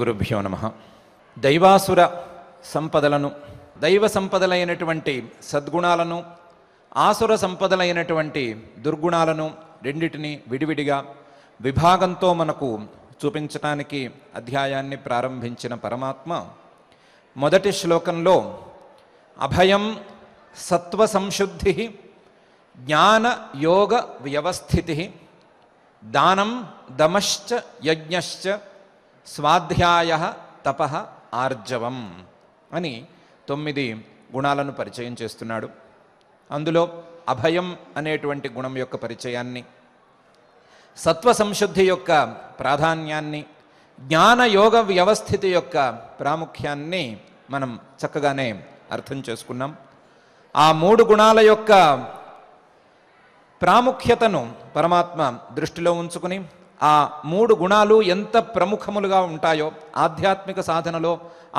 గురుభ్యో నమ దైవాసుర సంపదలను దైవ సంపదలైనటువంటి సద్గుణాలను ఆసుర సంపదలైనటువంటి దుర్గుణాలను రెండిటిని విడివిడిగా విభాగంతో మనకు చూపించటానికి అధ్యాయాన్ని ప్రారంభించిన పరమాత్మ మొదటి శ్లోకంలో అభయం సత్వ సంశుద్ధి జ్ఞాన యోగ వ్యవస్థితి దానం దమశ్చ యజ్ఞశ్చ స్వాధ్యాయ తప ఆర్జవం అని తొమ్మిది గుణాలను పరిచయం చేస్తున్నాడు అందులో అభయం అనేటువంటి గుణం యొక్క పరిచయాన్ని సత్వ సంశుద్ధి యొక్క ప్రాధాన్యాన్ని జ్ఞానయోగ వ్యవస్థితి యొక్క ప్రాముఖ్యాన్ని మనం చక్కగానే అర్థం చేసుకున్నాం ఆ మూడు గుణాల యొక్క ప్రాముఖ్యతను పరమాత్మ దృష్టిలో ఉంచుకుని ఆ మూడు గుణాలు ఎంత ప్రముఖములుగా ఉంటాయో ఆధ్యాత్మిక సాధనలో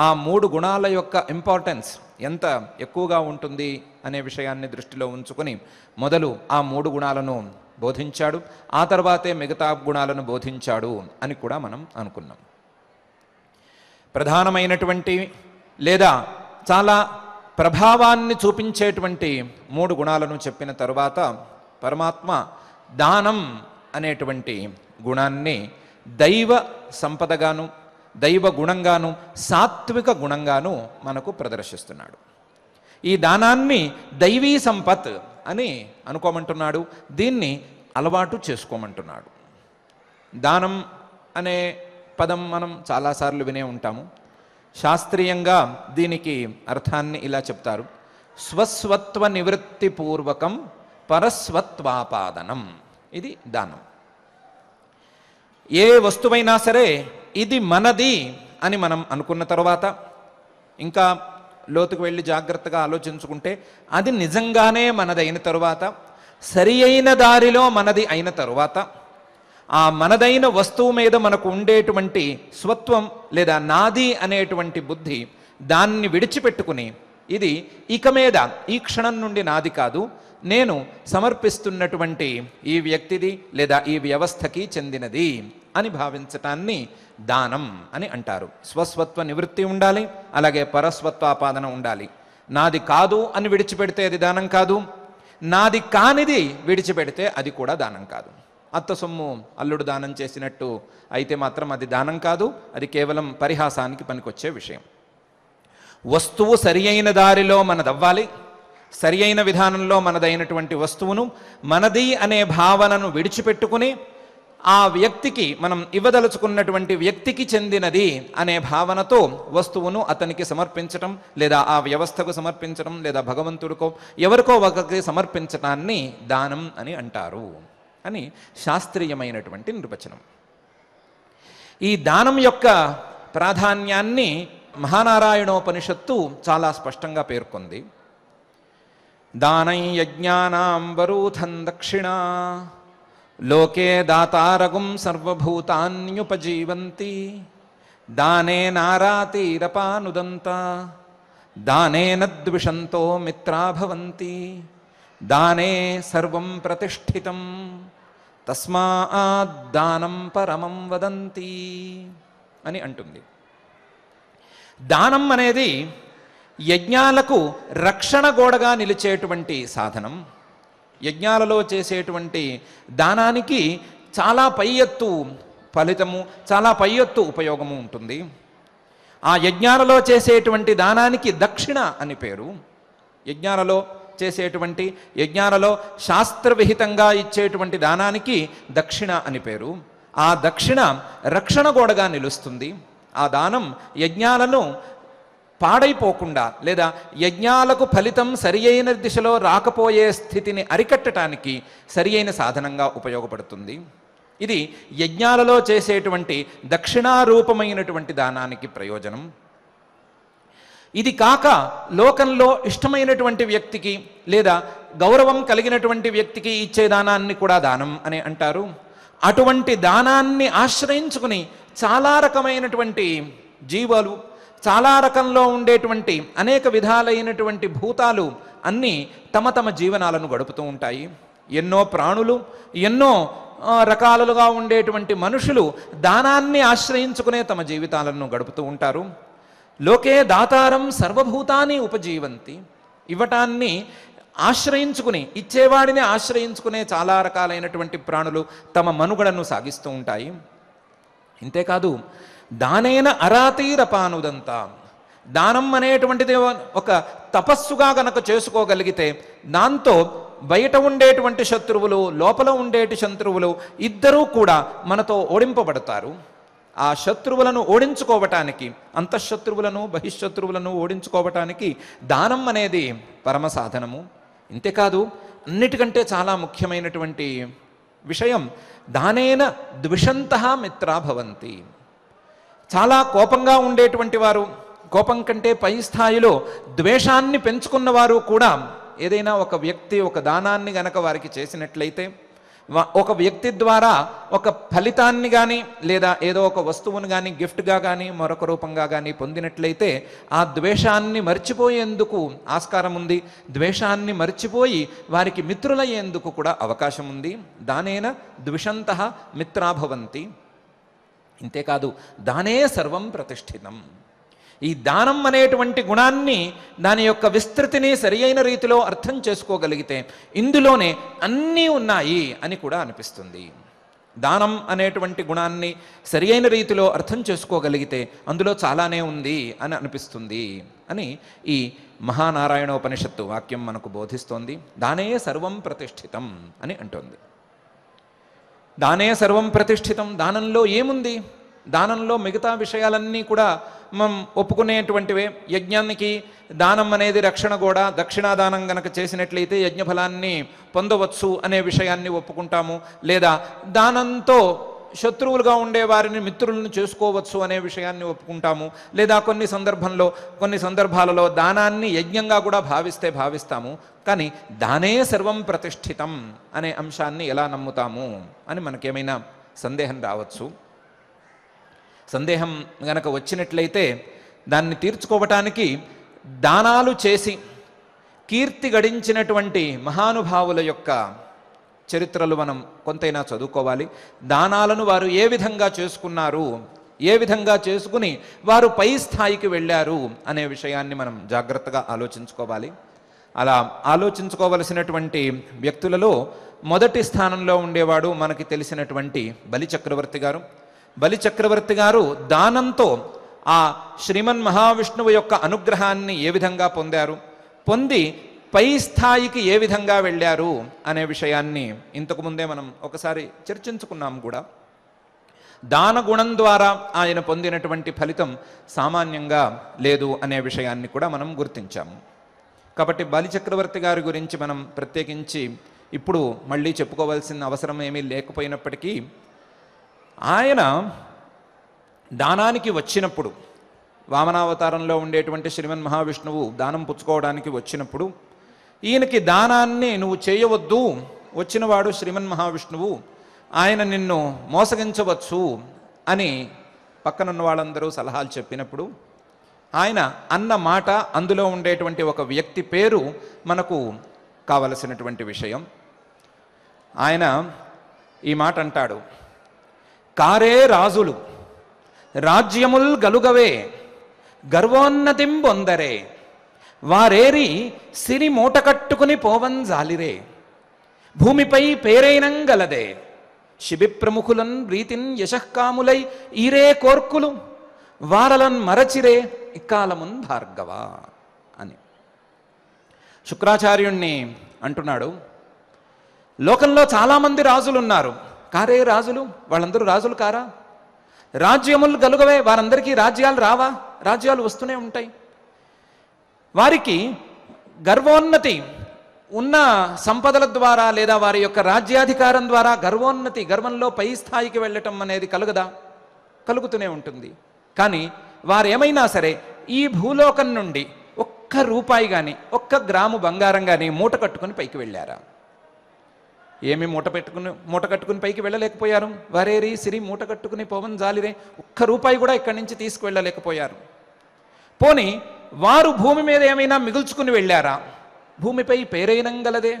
ఆ మూడు గుణాల యొక్క ఇంపార్టెన్స్ ఎంత ఎక్కువగా ఉంటుంది అనే విషయాన్ని దృష్టిలో ఉంచుకొని మొదలు ఆ మూడు గుణాలను బోధించాడు ఆ తర్వాతే మిగతా గుణాలను బోధించాడు అని కూడా మనం అనుకున్నాం ప్రధానమైనటువంటి లేదా చాలా ప్రభావాన్ని చూపించేటువంటి మూడు గుణాలను చెప్పిన తరువాత పరమాత్మ దానం అనేటువంటి గుణాన్ని దైవ సంపదగాను దైవ గుణంగాను సాత్విక గుణంగాను మనకు ప్రదర్శిస్తున్నాడు ఈ దానాన్ని దైవీ సంపత్ అని అనుకోమంటున్నాడు దీన్ని అలవాటు చేసుకోమంటున్నాడు దానం అనే పదం మనం చాలాసార్లు వినే ఉంటాము శాస్త్రీయంగా దీనికి అర్థాన్ని ఇలా చెప్తారు స్వస్వత్వ నివృత్తి పూర్వకం పరస్వత్వాపాదనం ఇది దానం ఏ వస్తువైనా సరే ఇది మనది అని మనం అనుకున్న తర్వాత ఇంకా లోతుకు వెళ్ళి జాగ్రత్తగా ఆలోచించుకుంటే అది నిజంగానే మనదైన తరువాత సరి అయిన దారిలో మనది అయిన తరువాత ఆ మనదైన వస్తువు మీద మనకు ఉండేటువంటి స్వత్వం లేదా నాది అనేటువంటి బుద్ధి దాన్ని విడిచిపెట్టుకుని ఇది ఇక మీద ఈ క్షణం నుండి నాది కాదు నేను సమర్పిస్తున్నటువంటి ఈ వ్యక్తిది లేదా ఈ వ్యవస్థకి చెందినది అని భావించటాన్ని దానం అని అంటారు స్వస్వత్వ నివృత్తి ఉండాలి అలాగే పరస్వత్వాపాదన ఉండాలి నాది కాదు అని విడిచిపెడితే అది దానం కాదు నాది కానిది విడిచిపెడితే అది కూడా దానం కాదు అత్త సొమ్ము అల్లుడు దానం చేసినట్టు అయితే మాత్రం అది దానం కాదు అది కేవలం పరిహాసానికి పనికొచ్చే విషయం వస్తువు సరి అయిన దారిలో మనదవ్వాలి సరి అయిన విధానంలో మనదైనటువంటి వస్తువును మనది అనే భావనను విడిచిపెట్టుకుని ఆ వ్యక్తికి మనం ఇవ్వదలుచుకున్నటువంటి వ్యక్తికి చెందినది అనే భావనతో వస్తువును అతనికి సమర్పించటం లేదా ఆ వ్యవస్థకు సమర్పించడం లేదా భగవంతుడికో ఎవరికో ఒకరికి సమర్పించటాన్ని దానం అని అంటారు అని శాస్త్రీయమైనటువంటి నిర్వచనం ఈ దానం యొక్క ప్రాధాన్యాన్ని మహానారాయణోపనిషత్తు చాలా స్పష్టంగా పేర్కొంది దానై యజ్ఞానాం వరూథం దక్షిణ లోకే దాతారగుం సర్వభూతాన్యుపజీవంతి దానే నారాతీరపానుదంత దానేన ద్విషంతో మిత్రాభవంతి దానే సర్వం ప్రతిష్ఠితం తస్మాదానం పరమం వదంతి అని అంటుంది దానం అనేది యజ్ఞాలకు రక్షణ గోడగా నిలిచేటువంటి సాధనం యజ్ఞాలలో చేసేటువంటి దానానికి చాలా పై ఎత్తు ఫలితము చాలా పై ఎత్తు ఉపయోగము ఉంటుంది ఆ యజ్ఞాలలో చేసేటువంటి దానానికి దక్షిణ అని పేరు యజ్ఞాలలో చేసేటువంటి యజ్ఞాలలో శాస్త్రవిహితంగా ఇచ్చేటువంటి దానానికి దక్షిణ అని పేరు ఆ దక్షిణ రక్షణ గోడగా నిలుస్తుంది ఆ దానం యజ్ఞాలను పాడైపోకుండా లేదా యజ్ఞాలకు ఫలితం సరి అయిన దిశలో రాకపోయే స్థితిని అరికట్టడానికి సరి అయిన సాధనంగా ఉపయోగపడుతుంది ఇది యజ్ఞాలలో చేసేటువంటి దక్షిణారూపమైనటువంటి దానానికి ప్రయోజనం ఇది కాక లోకంలో ఇష్టమైనటువంటి వ్యక్తికి లేదా గౌరవం కలిగినటువంటి వ్యక్తికి ఇచ్చే దానాన్ని కూడా దానం అని అంటారు అటువంటి దానాన్ని ఆశ్రయించుకుని చాలా రకమైనటువంటి జీవాలు చాలా రకంలో ఉండేటువంటి అనేక విధాలైనటువంటి భూతాలు అన్నీ తమ తమ జీవనాలను గడుపుతూ ఉంటాయి ఎన్నో ప్రాణులు ఎన్నో రకాలుగా ఉండేటువంటి మనుషులు దానాన్ని ఆశ్రయించుకునే తమ జీవితాలను గడుపుతూ ఉంటారు లోకే దాతారం సర్వభూతాన్ని ఉపజీవంతి ఇవ్వటాన్ని ఆశ్రయించుకుని ఇచ్చేవాడిని ఆశ్రయించుకునే చాలా రకాలైనటువంటి ప్రాణులు తమ మనుగడను సాగిస్తూ ఉంటాయి ఇంతేకాదు దానైన అరాతీరపానుదంత దానం అనేటువంటిది ఒక తపస్సుగా గనక చేసుకోగలిగితే దాంతో బయట ఉండేటువంటి శత్రువులు లోపల ఉండేటి శత్రువులు ఇద్దరూ కూడా మనతో ఓడింపబడతారు ఆ శత్రువులను ఓడించుకోవటానికి అంతఃశత్రువులను బహిశత్రువులను ఓడించుకోవటానికి దానం అనేది పరమ సాధనము ఇంతేకాదు అన్నిటికంటే చాలా ముఖ్యమైనటువంటి విషయం దానేన ద్విషంత మిత్రా భవంతి చాలా కోపంగా ఉండేటువంటి వారు కోపం కంటే పై స్థాయిలో ద్వేషాన్ని పెంచుకున్నవారు కూడా ఏదైనా ఒక వ్యక్తి ఒక దానాన్ని గనక వారికి చేసినట్లయితే ఒక వ్యక్తి ద్వారా ఒక ఫలితాన్ని కానీ లేదా ఏదో ఒక వస్తువును కానీ గిఫ్ట్గా కానీ మరొక రూపంగా కానీ పొందినట్లయితే ఆ ద్వేషాన్ని మర్చిపోయేందుకు ఆస్కారం ఉంది ద్వేషాన్ని మర్చిపోయి వారికి మిత్రులయ్యేందుకు కూడా అవకాశం ఉంది దానేన ద్విషంత మిత్రాభవంతి ఇంతేకాదు దానే సర్వం ప్రతిష్ఠితం ఈ దానం అనేటువంటి గుణాన్ని దాని యొక్క విస్తృతిని సరి రీతిలో అర్థం చేసుకోగలిగితే ఇందులోనే అన్నీ ఉన్నాయి అని కూడా అనిపిస్తుంది దానం అనేటువంటి గుణాన్ని సరి రీతిలో అర్థం చేసుకోగలిగితే అందులో చాలానే ఉంది అని అనిపిస్తుంది అని ఈ మహానారాయణోపనిషత్తు వాక్యం మనకు బోధిస్తోంది దానే సర్వం ప్రతిష్ఠితం అని అంటోంది దానే సర్వం ప్రతిష్ఠితం దానంలో ఏముంది దానంలో మిగతా విషయాలన్నీ కూడా మనం ఒప్పుకునేటువంటివే యజ్ఞానికి దానం అనేది రక్షణ కూడా దక్షిణాదానం గనక చేసినట్లయితే యజ్ఞఫలాన్ని పొందవచ్చు అనే విషయాన్ని ఒప్పుకుంటాము లేదా దానంతో శత్రువులుగా ఉండే వారిని మిత్రులను చేసుకోవచ్చు అనే విషయాన్ని ఒప్పుకుంటాము లేదా కొన్ని సందర్భంలో కొన్ని సందర్భాలలో దానాన్ని యజ్ఞంగా కూడా భావిస్తే భావిస్తాము కానీ దానే సర్వం ప్రతిష్ఠితం అనే అంశాన్ని ఎలా నమ్ముతాము అని మనకేమైనా సందేహం రావచ్చు సందేహం గనక వచ్చినట్లయితే దాన్ని తీర్చుకోవటానికి దానాలు చేసి కీర్తి గడించినటువంటి మహానుభావుల యొక్క చరిత్రలు మనం కొంతైనా చదువుకోవాలి దానాలను వారు ఏ విధంగా చేసుకున్నారు ఏ విధంగా చేసుకుని వారు పై స్థాయికి వెళ్ళారు అనే విషయాన్ని మనం జాగ్రత్తగా ఆలోచించుకోవాలి అలా ఆలోచించుకోవలసినటువంటి వ్యక్తులలో మొదటి స్థానంలో ఉండేవాడు మనకి తెలిసినటువంటి బలి చక్రవర్తి గారు బలి చక్రవర్తి గారు దానంతో ఆ శ్రీమన్ మహావిష్ణువు యొక్క అనుగ్రహాన్ని ఏ విధంగా పొందారు పొంది పై స్థాయికి ఏ విధంగా వెళ్ళారు అనే విషయాన్ని ఇంతకుముందే మనం ఒకసారి చర్చించుకున్నాం కూడా దాన గుణం ద్వారా ఆయన పొందినటువంటి ఫలితం సామాన్యంగా లేదు అనే విషయాన్ని కూడా మనం గుర్తించాము కాబట్టి బలిచక్రవర్తి గారి గురించి మనం ప్రత్యేకించి ఇప్పుడు మళ్ళీ చెప్పుకోవాల్సిన అవసరం ఏమీ లేకపోయినప్పటికీ ఆయన దానానికి వచ్చినప్పుడు వామనావతారంలో ఉండేటువంటి శ్రీమన్ మహావిష్ణువు దానం పుచ్చుకోవడానికి వచ్చినప్పుడు ఈయనకి దానాన్ని నువ్వు చేయవద్దు వచ్చినవాడు శ్రీమన్ మహావిష్ణువు ఆయన నిన్ను మోసగించవచ్చు అని పక్కనున్న వాళ్ళందరూ సలహాలు చెప్పినప్పుడు ఆయన అన్న మాట అందులో ఉండేటువంటి ఒక వ్యక్తి పేరు మనకు కావలసినటువంటి విషయం ఆయన ఈ మాట అంటాడు కారే రాజులు రాజ్యముల్ గలుగవే గర్వోన్నతిం పొందరే వారేరి సిరి మూట కట్టుకుని పోవన్ జాలిరే భూమిపై పేరైనం శిబి ప్రముఖులన్ రీతిన్ యశకాములై ఈరే కోర్కులు వారలన్ మరచిరే ఇక్కాలమున్ భార్గవ అని శుక్రాచార్యుణ్ణి అంటున్నాడు లోకంలో చాలామంది రాజులు ఉన్నారు కారే రాజులు వాళ్ళందరూ రాజులు కారా రాజ్యములు గలుగవే వారందరికీ రాజ్యాలు రావా రాజ్యాలు వస్తూనే ఉంటాయి వారికి గర్వోన్నతి ఉన్న సంపదల ద్వారా లేదా వారి యొక్క రాజ్యాధికారం ద్వారా గర్వోన్నతి గర్వంలో పై స్థాయికి వెళ్ళటం అనేది కలుగదా కలుగుతూనే ఉంటుంది కానీ వారేమైనా సరే ఈ భూలోకం నుండి ఒక్క రూపాయి కానీ ఒక్క గ్రాము బంగారం కానీ మూట కట్టుకుని పైకి వెళ్ళారా ఏమి మూట పెట్టుకుని మూట కట్టుకుని పైకి వెళ్ళలేకపోయారు వరేరి సిరి మూట కట్టుకుని పోవన్ జాలిరే ఒక్క రూపాయి కూడా ఇక్కడి నుంచి తీసుకువెళ్ళలేకపోయారు పోనీ వారు భూమి మీద ఏమైనా మిగుల్చుకుని వెళ్ళారా భూమిపై పేరైనం గలదే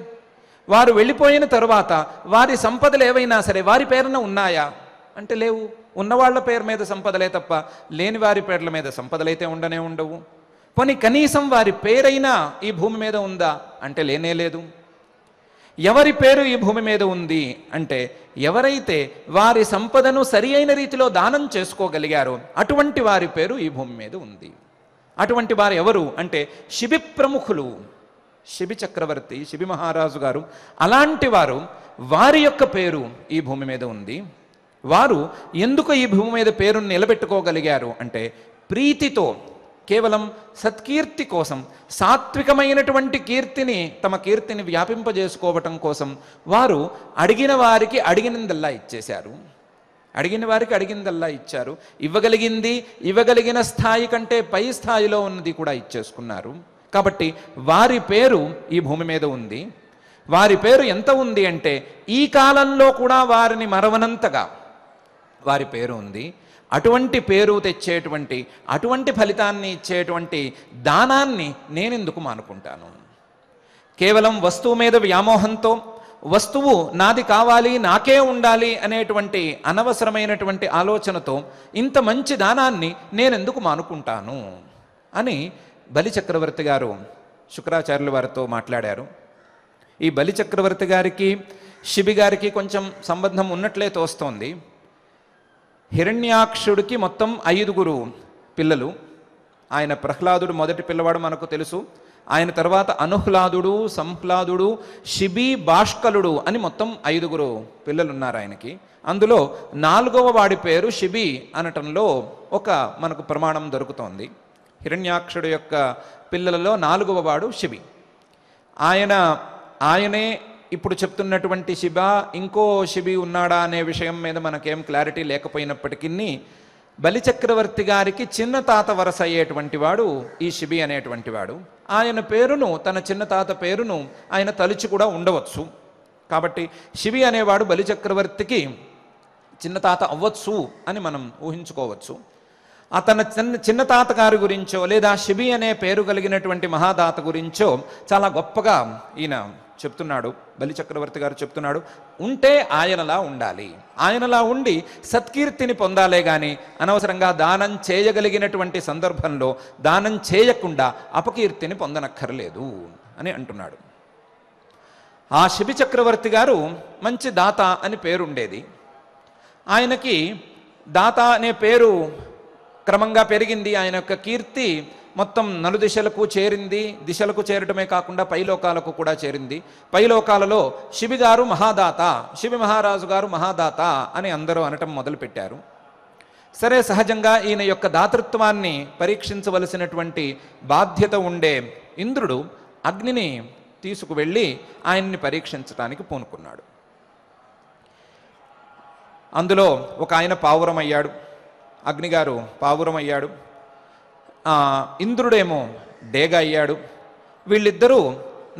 వారు వెళ్ళిపోయిన తరువాత వారి సంపదలు ఏవైనా సరే వారి పేరున ఉన్నాయా అంటే లేవు ఉన్నవాళ్ల పేరు మీద సంపదలే తప్ప లేని వారి పేర్ల మీద సంపదలైతే ఉండనే ఉండవు పని కనీసం వారి పేరైనా ఈ భూమి మీద ఉందా అంటే లేనే లేదు ఎవరి పేరు ఈ భూమి మీద ఉంది అంటే ఎవరైతే వారి సంపదను సరి అయిన రీతిలో దానం చేసుకోగలిగారో అటువంటి వారి పేరు ఈ భూమి మీద ఉంది అటువంటి వారు ఎవరు అంటే శిబి ప్రముఖులు శిబి చక్రవర్తి శిబి మహారాజు గారు అలాంటి వారు వారి యొక్క పేరు ఈ భూమి మీద ఉంది వారు ఎందుకు ఈ భూమి మీద పేరును నిలబెట్టుకోగలిగారు అంటే ప్రీతితో కేవలం సత్కీర్తి కోసం సాత్వికమైనటువంటి కీర్తిని తమ కీర్తిని వ్యాపింపజేసుకోవటం కోసం వారు అడిగిన వారికి అడిగినందల్లా ఇచ్చేశారు అడిగిన వారికి అడిగిందల్లా ఇచ్చారు ఇవ్వగలిగింది ఇవ్వగలిగిన స్థాయి కంటే పై స్థాయిలో ఉన్నది కూడా ఇచ్చేసుకున్నారు కాబట్టి వారి పేరు ఈ భూమి మీద ఉంది వారి పేరు ఎంత ఉంది అంటే ఈ కాలంలో కూడా వారిని మరవనంతగా వారి పేరు ఉంది అటువంటి పేరు తెచ్చేటువంటి అటువంటి ఫలితాన్ని ఇచ్చేటువంటి దానాన్ని నేనెందుకు మానుకుంటాను కేవలం వస్తువు మీద వ్యామోహంతో వస్తువు నాది కావాలి నాకే ఉండాలి అనేటువంటి అనవసరమైనటువంటి ఆలోచనతో ఇంత మంచి దానాన్ని నేనెందుకు మానుకుంటాను అని బలిచక్రవర్తి గారు శుక్రాచార్యుల వారితో మాట్లాడారు ఈ బలిచక్రవర్తి గారికి శిబి గారికి కొంచెం సంబంధం ఉన్నట్లే తోస్తోంది హిరణ్యాక్షుడికి మొత్తం ఐదుగురు పిల్లలు ఆయన ప్రహ్లాదుడు మొదటి పిల్లవాడు మనకు తెలుసు ఆయన తర్వాత అనుహ్లాదుడు సంహ్లాదుడు శిబి బాష్కలుడు అని మొత్తం ఐదుగురు పిల్లలున్నారు ఆయనకి అందులో నాలుగవ వాడి పేరు శిబి అనటంలో ఒక మనకు ప్రమాణం దొరుకుతోంది హిరణ్యాక్షుడు యొక్క పిల్లలలో నాలుగవ వాడు శిబి ఆయన ఆయనే ఇప్పుడు చెప్తున్నటువంటి శిబ ఇంకో శిబి ఉన్నాడా అనే విషయం మీద మనకేం క్లారిటీ లేకపోయినప్పటికీ బలిచక్రవర్తి గారికి చిన్న తాత వరస అయ్యేటువంటి వాడు ఈ శిబి అనేటువంటి వాడు ఆయన పేరును తన చిన్న తాత పేరును ఆయన తలుచి కూడా ఉండవచ్చు కాబట్టి శిబి అనేవాడు బలిచక్రవర్తికి చిన్న తాత అవ్వచ్చు అని మనం ఊహించుకోవచ్చు అతను చిన్న చిన్న తాత గారి గురించో లేదా శిబి అనే పేరు కలిగినటువంటి మహాదాత గురించో చాలా గొప్పగా ఈయన చెప్తున్నాడు బలి చక్రవర్తి గారు చెప్తున్నాడు ఉంటే ఆయనలా ఉండాలి ఆయనలా ఉండి సత్కీర్తిని పొందాలే కానీ అనవసరంగా దానం చేయగలిగినటువంటి సందర్భంలో దానం చేయకుండా అపకీర్తిని పొందనక్కర్లేదు అని అంటున్నాడు ఆ శిబి చక్రవర్తి గారు మంచి దాత అని పేరుండేది ఆయనకి దాత అనే పేరు క్రమంగా పెరిగింది ఆయన యొక్క కీర్తి మొత్తం నలుదిశలకు చేరింది దిశలకు చేరటమే కాకుండా పైలోకాలకు కూడా చేరింది పైలోకాలలో శిబి గారు మహాదాత శిబి మహారాజు గారు మహాదాత అని అందరూ అనటం మొదలుపెట్టారు సరే సహజంగా ఈయన యొక్క దాతృత్వాన్ని పరీక్షించవలసినటువంటి బాధ్యత ఉండే ఇంద్రుడు అగ్నిని తీసుకువెళ్ళి ఆయన్ని పరీక్షించడానికి పూనుకున్నాడు అందులో ఒక ఆయన పావురమయ్యాడు అగ్నిగారు పావురమయ్యాడు ఇంద్రుడేమో డేగ అయ్యాడు వీళ్ళిద్దరూ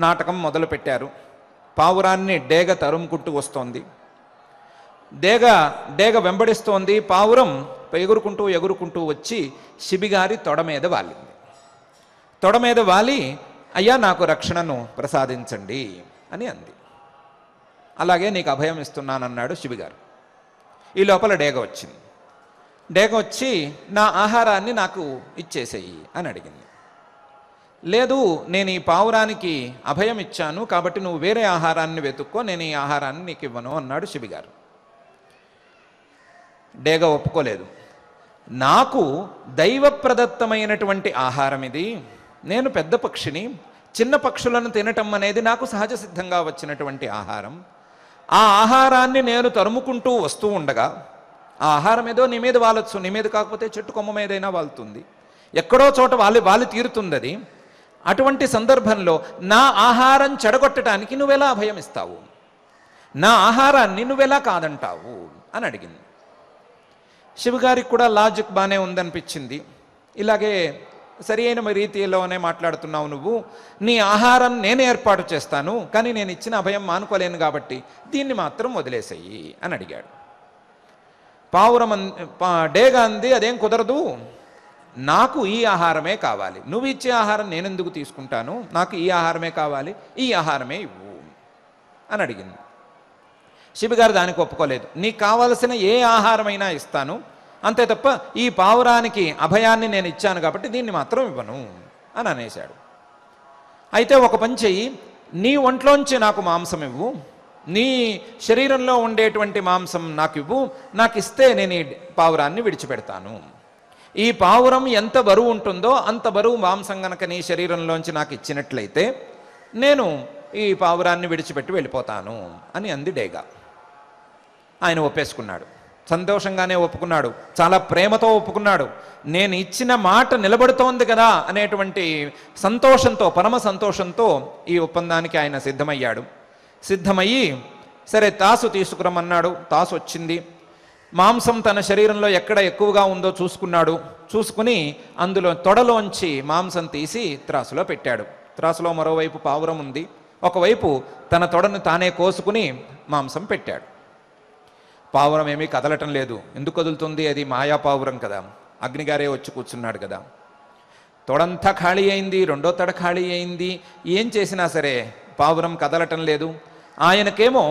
నాటకం మొదలుపెట్టారు పావురాన్ని డేగ తరుముకుంటూ వస్తోంది డేగ డేగ వెంబడిస్తోంది పావురం ఎగురుకుంటూ ఎగురుకుంటూ వచ్చి శిబిగారి తొడ మీద వాలింది తొడ మీద వాలి అయ్యా నాకు రక్షణను ప్రసాదించండి అని అంది అలాగే నీకు అభయం ఇస్తున్నానన్నాడు శిబిగారు ఈ లోపల డేగ వచ్చింది డేగొచ్చి నా ఆహారాన్ని నాకు ఇచ్చేసేయి అని అడిగింది లేదు నేను ఈ పావురానికి అభయం ఇచ్చాను కాబట్టి నువ్వు వేరే ఆహారాన్ని వెతుక్కో నేను ఈ ఆహారాన్ని నీకు ఇవ్వను అన్నాడు శిబిగారు డేగ ఒప్పుకోలేదు నాకు దైవప్రదత్తమైనటువంటి ఆహారం ఇది నేను పెద్ద పక్షిని చిన్న పక్షులను తినటం అనేది నాకు సహజ సిద్ధంగా వచ్చినటువంటి ఆహారం ఆ ఆహారాన్ని నేను తరుముకుంటూ వస్తూ ఉండగా ఆ ఆహారం ఏదో నీ మీద వాలొచ్చు నీ మీద కాకపోతే చెట్టు కొమ్మ మీదైనా వాలుతుంది ఎక్కడో చోట వాలి వాలి తీరుతుంది అది అటువంటి సందర్భంలో నా ఆహారం చెడగొట్టడానికి నువ్వెలా ఇస్తావు నా ఆహారాన్ని నువ్వెలా కాదంటావు అని అడిగింది శివగారికి కూడా లాజిక్ బాగానే ఉందనిపించింది ఇలాగే సరి అయిన రీతిలోనే మాట్లాడుతున్నావు నువ్వు నీ ఆహారం నేను ఏర్పాటు చేస్తాను కానీ నేను ఇచ్చిన అభయం మానుకోలేను కాబట్టి దీన్ని మాత్రం వదిలేసేయి అని అడిగాడు పావురం డేగా అంది అదేం కుదరదు నాకు ఈ ఆహారమే కావాలి నువ్వు ఇచ్చే ఆహారం నేనెందుకు తీసుకుంటాను నాకు ఈ ఆహారమే కావాలి ఈ ఆహారమే ఇవ్వు అని అడిగింది శిబిగారు దానికి ఒప్పుకోలేదు నీకు కావలసిన ఏ ఆహారమైనా ఇస్తాను అంతే తప్ప ఈ పావురానికి అభయాన్ని నేను ఇచ్చాను కాబట్టి దీన్ని మాత్రం ఇవ్వను అని అనేశాడు అయితే ఒక పని చెయ్యి నీ ఒంట్లోంచి నాకు మాంసం ఇవ్వు నీ శరీరంలో ఉండేటువంటి మాంసం నాకు ఇవ్వు నాకు ఇస్తే నేను ఈ పావురాన్ని విడిచిపెడతాను ఈ పావురం ఎంత బరువు ఉంటుందో అంత బరువు మాంసం గనక నీ శరీరంలోంచి నాకు ఇచ్చినట్లయితే నేను ఈ పావురాన్ని విడిచిపెట్టి వెళ్ళిపోతాను అని అంది డేగా ఆయన ఒప్పేసుకున్నాడు సంతోషంగానే ఒప్పుకున్నాడు చాలా ప్రేమతో ఒప్పుకున్నాడు నేను ఇచ్చిన మాట నిలబడుతోంది కదా అనేటువంటి సంతోషంతో పరమ సంతోషంతో ఈ ఒప్పందానికి ఆయన సిద్ధమయ్యాడు సిద్ధమయ్యి సరే తాసు తీసుకురమ్మన్నాడు తాసు వచ్చింది మాంసం తన శరీరంలో ఎక్కడ ఎక్కువగా ఉందో చూసుకున్నాడు చూసుకుని అందులో తొడలోంచి మాంసం తీసి త్రాసులో పెట్టాడు త్రాసులో మరోవైపు పావురం ఉంది ఒకవైపు తన తొడను తానే కోసుకుని మాంసం పెట్టాడు పావురం ఏమీ కదలటం లేదు ఎందుకు కదులుతుంది అది మాయా పావురం కదా అగ్నిగారే వచ్చి కూర్చున్నాడు కదా తొడంతా ఖాళీ అయింది రెండో తడ ఖాళీ అయింది ఏం చేసినా సరే పావురం కదలటం లేదు ఆయనకేమో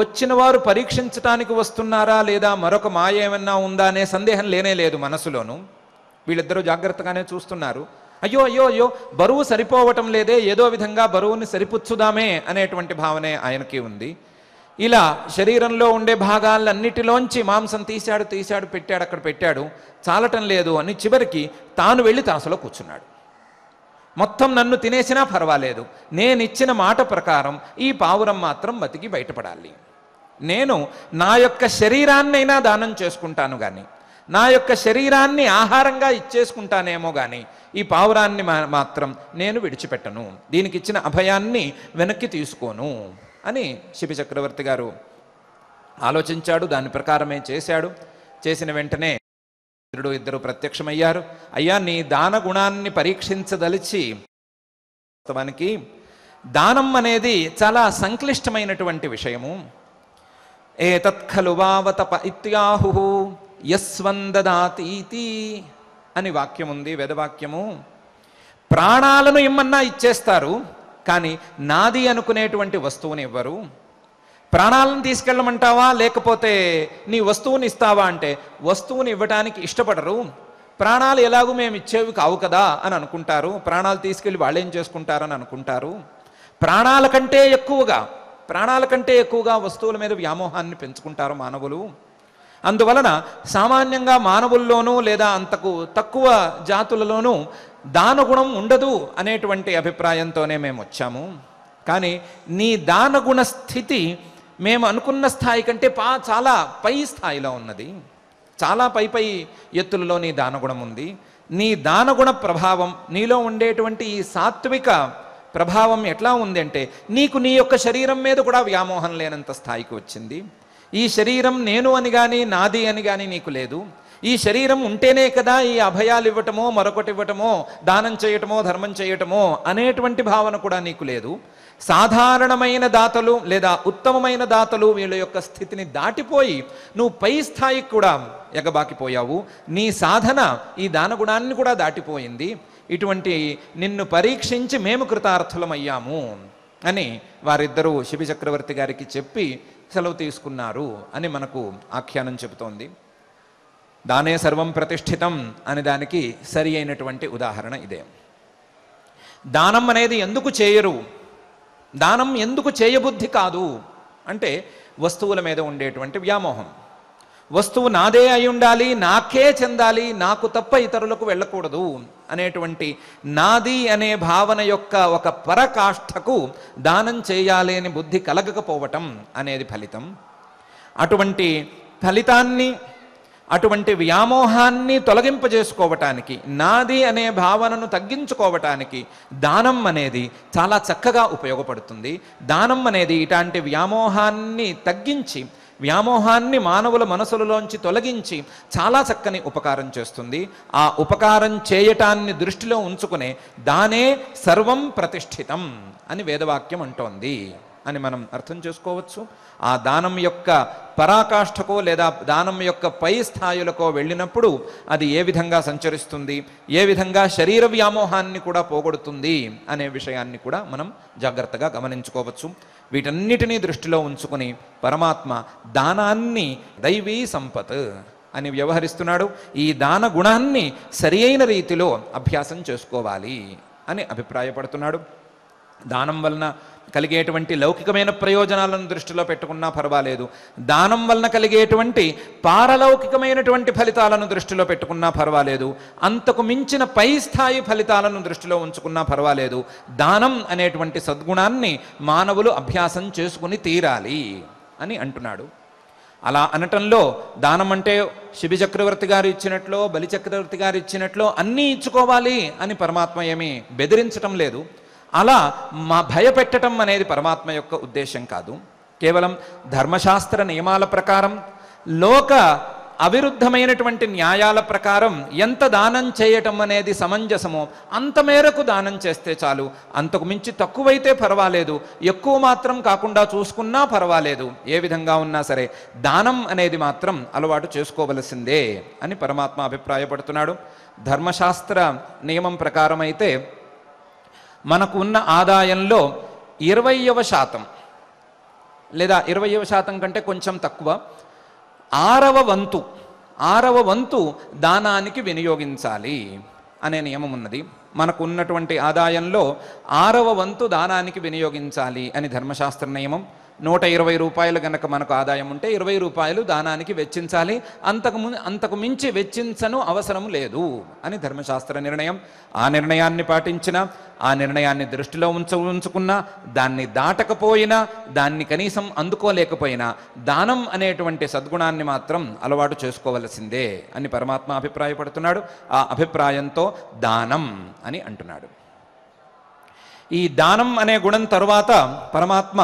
వచ్చిన వారు పరీక్షించటానికి వస్తున్నారా లేదా మరొక మాయ ఏమన్నా ఉందా అనే సందేహం లేనే లేదు మనసులోను వీళ్ళిద్దరూ జాగ్రత్తగానే చూస్తున్నారు అయ్యో అయ్యో అయ్యో బరువు సరిపోవటం లేదే ఏదో విధంగా బరువుని సరిపుచ్చుదామే అనేటువంటి భావనే ఆయనకి ఉంది ఇలా శరీరంలో ఉండే భాగాలన్నిటిలోంచి మాంసం తీశాడు తీశాడు పెట్టాడు అక్కడ పెట్టాడు చాలటం లేదు అని చివరికి తాను వెళ్ళి తాసలో కూర్చున్నాడు మొత్తం నన్ను తినేసినా పర్వాలేదు నేనిచ్చిన మాట ప్రకారం ఈ పావురం మాత్రం బతికి బయటపడాలి నేను నా యొక్క శరీరాన్నైనా దానం చేసుకుంటాను కానీ నా యొక్క శరీరాన్ని ఆహారంగా ఇచ్చేసుకుంటానేమో కానీ ఈ పావురాన్ని మాత్రం నేను విడిచిపెట్టను దీనికి ఇచ్చిన అభయాన్ని వెనక్కి తీసుకోను అని శిబి చక్రవర్తి గారు ఆలోచించాడు దాని ప్రకారమే చేశాడు చేసిన వెంటనే ఇద్దరు ఇద్దరు ప్రత్యక్షమయ్యారు అయ్యా నీ దాన గుణాన్ని పరీక్షించదలిచి వాస్తవానికి దానం అనేది చాలా సంక్లిష్టమైనటువంటి విషయము ఏ తత్ఖలు వావతప ఇత్యాహు యస్వందదాతీతి అని వాక్యం ఉంది వేదవాక్యము ప్రాణాలను ఇమ్మన్నా ఇచ్చేస్తారు కానీ నాది అనుకునేటువంటి వస్తువుని ఇవ్వరు ప్రాణాలను తీసుకెళ్ళమంటావా లేకపోతే నీ వస్తువుని ఇస్తావా అంటే వస్తువుని ఇవ్వడానికి ఇష్టపడరు ప్రాణాలు ఎలాగూ మేము ఇచ్చేవి కావు కదా అని అనుకుంటారు ప్రాణాలు తీసుకెళ్ళి వాళ్ళేం చేసుకుంటారని అనుకుంటారు ప్రాణాల కంటే ఎక్కువగా ప్రాణాల కంటే ఎక్కువగా వస్తువుల మీద వ్యామోహాన్ని పెంచుకుంటారు మానవులు అందువలన సామాన్యంగా మానవుల్లోనూ లేదా అంతకు తక్కువ జాతులలోనూ దానగుణం ఉండదు అనేటువంటి అభిప్రాయంతోనే మేము వచ్చాము కానీ నీ దానగుణ స్థితి మేము అనుకున్న స్థాయి కంటే పా చాలా పై స్థాయిలో ఉన్నది చాలా పై పై ఎత్తులలో నీ దానగుణం ఉంది నీ దానగుణ ప్రభావం నీలో ఉండేటువంటి ఈ సాత్విక ప్రభావం ఎట్లా ఉందంటే నీకు నీ యొక్క శరీరం మీద కూడా వ్యామోహం లేనంత స్థాయికి వచ్చింది ఈ శరీరం నేను అని కానీ నాది అని కానీ నీకు లేదు ఈ శరీరం ఉంటేనే కదా ఈ అభయాలు ఇవ్వటమో మరొకటి ఇవ్వటమో దానం చేయటమో ధర్మం చేయటమో అనేటువంటి భావన కూడా నీకు లేదు సాధారణమైన దాతలు లేదా ఉత్తమమైన దాతలు వీళ్ళ యొక్క స్థితిని దాటిపోయి నువ్వు పై స్థాయికి కూడా ఎగబాకిపోయావు నీ సాధన ఈ దానగుణాన్ని కూడా దాటిపోయింది ఇటువంటి నిన్ను పరీక్షించి మేము కృతార్థులమయ్యాము అని వారిద్దరూ శిబి చక్రవర్తి గారికి చెప్పి సెలవు తీసుకున్నారు అని మనకు ఆఖ్యానం చెబుతోంది దానే సర్వం ప్రతిష్ఠితం అనే దానికి సరి అయినటువంటి ఉదాహరణ ఇదే దానం అనేది ఎందుకు చేయరు దానం ఎందుకు చేయబుద్ధి కాదు అంటే వస్తువుల మీద ఉండేటువంటి వ్యామోహం వస్తువు నాదే అయి ఉండాలి నాకే చెందాలి నాకు తప్ప ఇతరులకు వెళ్ళకూడదు అనేటువంటి నాది అనే భావన యొక్క ఒక పరకాష్ఠకు దానం చేయాలి అని బుద్ధి కలగకపోవటం అనేది ఫలితం అటువంటి ఫలితాన్ని అటువంటి వ్యామోహాన్ని తొలగింపజేసుకోవటానికి నాది అనే భావనను తగ్గించుకోవటానికి దానం అనేది చాలా చక్కగా ఉపయోగపడుతుంది దానం అనేది ఇటువంటి వ్యామోహాన్ని తగ్గించి వ్యామోహాన్ని మానవుల మనసులలోంచి తొలగించి చాలా చక్కని ఉపకారం చేస్తుంది ఆ ఉపకారం చేయటాన్ని దృష్టిలో ఉంచుకునే దానే సర్వం ప్రతిష్ఠితం అని వేదవాక్యం అంటోంది అని మనం అర్థం చేసుకోవచ్చు ఆ దానం యొక్క పరాకాష్ఠకో లేదా దానం యొక్క పై స్థాయిలకో వెళ్ళినప్పుడు అది ఏ విధంగా సంచరిస్తుంది ఏ విధంగా శరీర వ్యామోహాన్ని కూడా పోగొడుతుంది అనే విషయాన్ని కూడా మనం జాగ్రత్తగా గమనించుకోవచ్చు వీటన్నిటినీ దృష్టిలో ఉంచుకుని పరమాత్మ దానాన్ని దైవీ సంపత్ అని వ్యవహరిస్తున్నాడు ఈ దాన గుణాన్ని సరి రీతిలో అభ్యాసం చేసుకోవాలి అని అభిప్రాయపడుతున్నాడు దానం వలన కలిగేటువంటి లౌకికమైన ప్రయోజనాలను దృష్టిలో పెట్టుకున్నా పర్వాలేదు దానం వలన కలిగేటువంటి పారలౌకికమైనటువంటి ఫలితాలను దృష్టిలో పెట్టుకున్నా పర్వాలేదు అంతకు మించిన పై స్థాయి ఫలితాలను దృష్టిలో ఉంచుకున్నా పర్వాలేదు దానం అనేటువంటి సద్గుణాన్ని మానవులు అభ్యాసం చేసుకుని తీరాలి అని అంటున్నాడు అలా అనటంలో దానం అంటే శిబి చక్రవర్తి గారు ఇచ్చినట్లో బలిచక్రవర్తి గారు ఇచ్చినట్లో అన్నీ ఇచ్చుకోవాలి అని పరమాత్మ ఏమీ బెదిరించటం లేదు అలా మా భయపెట్టడం అనేది పరమాత్మ యొక్క ఉద్దేశం కాదు కేవలం ధర్మశాస్త్ర నియమాల ప్రకారం లోక అవిరుద్ధమైనటువంటి న్యాయాల ప్రకారం ఎంత దానం చేయటం అనేది సమంజసమో అంత మేరకు దానం చేస్తే చాలు అంతకు మించి తక్కువైతే పర్వాలేదు ఎక్కువ మాత్రం కాకుండా చూసుకున్నా పర్వాలేదు ఏ విధంగా ఉన్నా సరే దానం అనేది మాత్రం అలవాటు చేసుకోవలసిందే అని పరమాత్మ అభిప్రాయపడుతున్నాడు ధర్మశాస్త్ర నియమం ప్రకారం అయితే మనకు ఉన్న ఆదాయంలో ఇరవయవ శాతం లేదా ఇరవయవ శాతం కంటే కొంచెం తక్కువ ఆరవ వంతు ఆరవ వంతు దానానికి వినియోగించాలి అనే నియమం ఉన్నది మనకు ఉన్నటువంటి ఆదాయంలో ఆరవ వంతు దానానికి వినియోగించాలి అని ధర్మశాస్త్ర నియమం నూట ఇరవై రూపాయలు గనక మనకు ఆదాయం ఉంటే ఇరవై రూపాయలు దానానికి వెచ్చించాలి అంతకు అంతకు మించి వెచ్చించను అవసరం లేదు అని ధర్మశాస్త్ర నిర్ణయం ఆ నిర్ణయాన్ని పాటించిన ఆ నిర్ణయాన్ని దృష్టిలో ఉంచ ఉంచుకున్నా దాన్ని దాటకపోయినా దాన్ని కనీసం అందుకోలేకపోయినా దానం అనేటువంటి సద్గుణాన్ని మాత్రం అలవాటు చేసుకోవలసిందే అని పరమాత్మ అభిప్రాయపడుతున్నాడు ఆ అభిప్రాయంతో దానం అని అంటున్నాడు ఈ దానం అనే గుణం తరువాత పరమాత్మ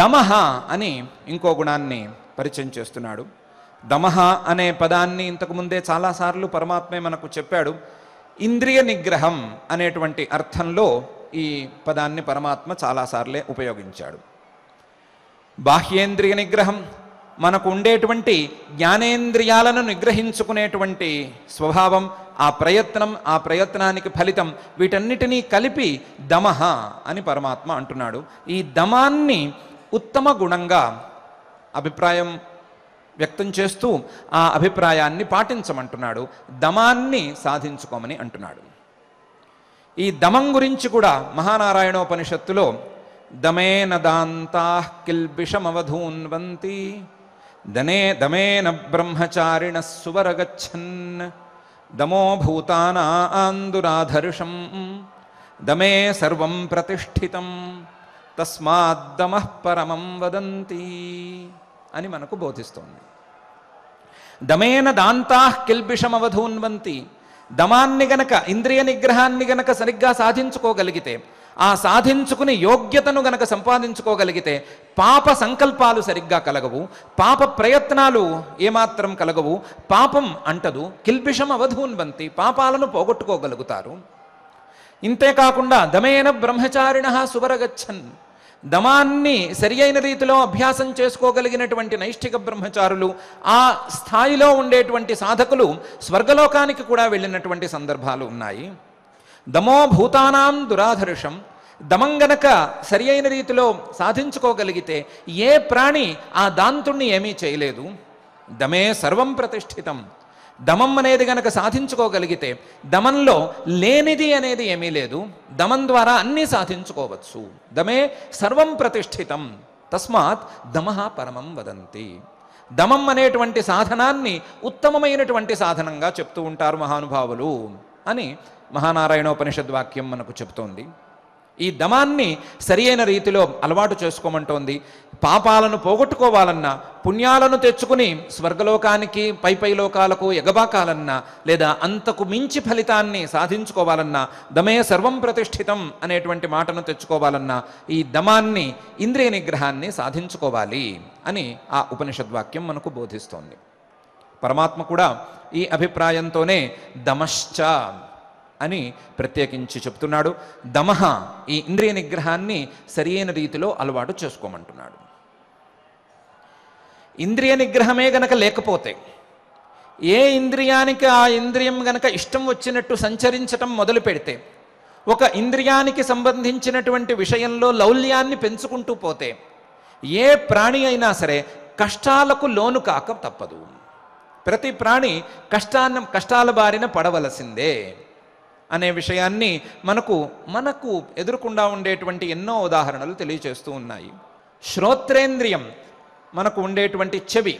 దమహ అని ఇంకో గుణాన్ని పరిచయం చేస్తున్నాడు దమహ అనే పదాన్ని ఇంతకుముందే చాలాసార్లు పరమాత్మే మనకు చెప్పాడు ఇంద్రియ నిగ్రహం అనేటువంటి అర్థంలో ఈ పదాన్ని పరమాత్మ చాలాసార్లే ఉపయోగించాడు బాహ్యేంద్రియ నిగ్రహం మనకు ఉండేటువంటి జ్ఞానేంద్రియాలను నిగ్రహించుకునేటువంటి స్వభావం ఆ ప్రయత్నం ఆ ప్రయత్నానికి ఫలితం వీటన్నిటినీ కలిపి దమహ అని పరమాత్మ అంటున్నాడు ఈ దమాన్ని ఉత్తమ గుణంగా అభిప్రాయం వ్యక్తం చేస్తూ ఆ అభిప్రాయాన్ని పాటించమంటున్నాడు దమాన్ని సాధించుకోమని అంటున్నాడు ఈ దమం గురించి కూడా మహానారాయణోపనిషత్తులో దమేన దాంతా కిల్బిషమవధూన్వంతి దనే దమేన బ్రహ్మచారిణ సువరగచ్చన్ దమో భూతానా ఆందురాధర్షం దమే సర్వం ప్రతిష్ఠితం తస్మాద్దమ పరమం వదంతి అని మనకు బోధిస్తోంది దమేన దాంతా కిల్బిషమవధూన్వంతి దమాన్ని గనక ఇంద్రియ నిగ్రహాన్ని గనక సరిగ్గా సాధించుకోగలిగితే ఆ సాధించుకునే యోగ్యతను గనక సంపాదించుకోగలిగితే పాప సంకల్పాలు సరిగ్గా కలగవు పాప ప్రయత్నాలు ఏమాత్రం కలగవు పాపం అంటదు కిల్పిషం అవధూన్వంతి పాపాలను పోగొట్టుకోగలుగుతారు ఇంతేకాకుండా దమేన బ్రహ్మచారిణ సువరగచ్చన్ దమాన్ని సరి అయిన రీతిలో అభ్యాసం చేసుకోగలిగినటువంటి నైష్ఠిక బ్రహ్మచారులు ఆ స్థాయిలో ఉండేటువంటి సాధకులు స్వర్గలోకానికి కూడా వెళ్ళినటువంటి సందర్భాలు ఉన్నాయి దమో భూతానాం దురాధరుషం దమం గనక సరి అయిన రీతిలో సాధించుకోగలిగితే ఏ ప్రాణి ఆ దాంతుణ్ణి ఏమీ చేయలేదు దమే సర్వం ప్రతిష్ఠితం దమం అనేది గనక సాధించుకోగలిగితే దమంలో లేనిది అనేది ఏమీ లేదు దమం ద్వారా అన్నీ సాధించుకోవచ్చు దమే సర్వం ప్రతిష్ఠితం తస్మాత్ దమ పరమం వదంతి దమం అనేటువంటి సాధనాన్ని ఉత్తమమైనటువంటి సాధనంగా చెప్తూ ఉంటారు మహానుభావులు అని మహానారాయణోపనిషద్వాక్యం మనకు చెబుతోంది ఈ దమాన్ని సరియైన రీతిలో అలవాటు చేసుకోమంటోంది పాపాలను పోగొట్టుకోవాలన్నా పుణ్యాలను తెచ్చుకుని స్వర్గలోకానికి పైపై లోకాలకు ఎగబాకాలన్నా లేదా అంతకు మించి ఫలితాన్ని సాధించుకోవాలన్నా దమే సర్వం ప్రతిష్ఠితం అనేటువంటి మాటను తెచ్చుకోవాలన్నా ఈ దమాన్ని ఇంద్రియ నిగ్రహాన్ని సాధించుకోవాలి అని ఆ ఉపనిషద్వాక్యం మనకు బోధిస్తోంది పరమాత్మ కూడా ఈ అభిప్రాయంతోనే దమశ్చ అని ప్రత్యేకించి చెప్తున్నాడు దమహ ఈ ఇంద్రియ నిగ్రహాన్ని సరియైన రీతిలో అలవాటు చేసుకోమంటున్నాడు ఇంద్రియ నిగ్రహమే గనక లేకపోతే ఏ ఇంద్రియానికి ఆ ఇంద్రియం గనక ఇష్టం వచ్చినట్టు సంచరించటం మొదలు పెడితే ఒక ఇంద్రియానికి సంబంధించినటువంటి విషయంలో లౌల్యాన్ని పెంచుకుంటూ పోతే ఏ ప్రాణి అయినా సరే కష్టాలకు లోను కాక తప్పదు ప్రతి ప్రాణి కష్టాన్న కష్టాల బారిన పడవలసిందే అనే విషయాన్ని మనకు మనకు ఎదురుకుండా ఉండేటువంటి ఎన్నో ఉదాహరణలు తెలియచేస్తూ ఉన్నాయి శ్రోత్రేంద్రియం మనకు ఉండేటువంటి చెవి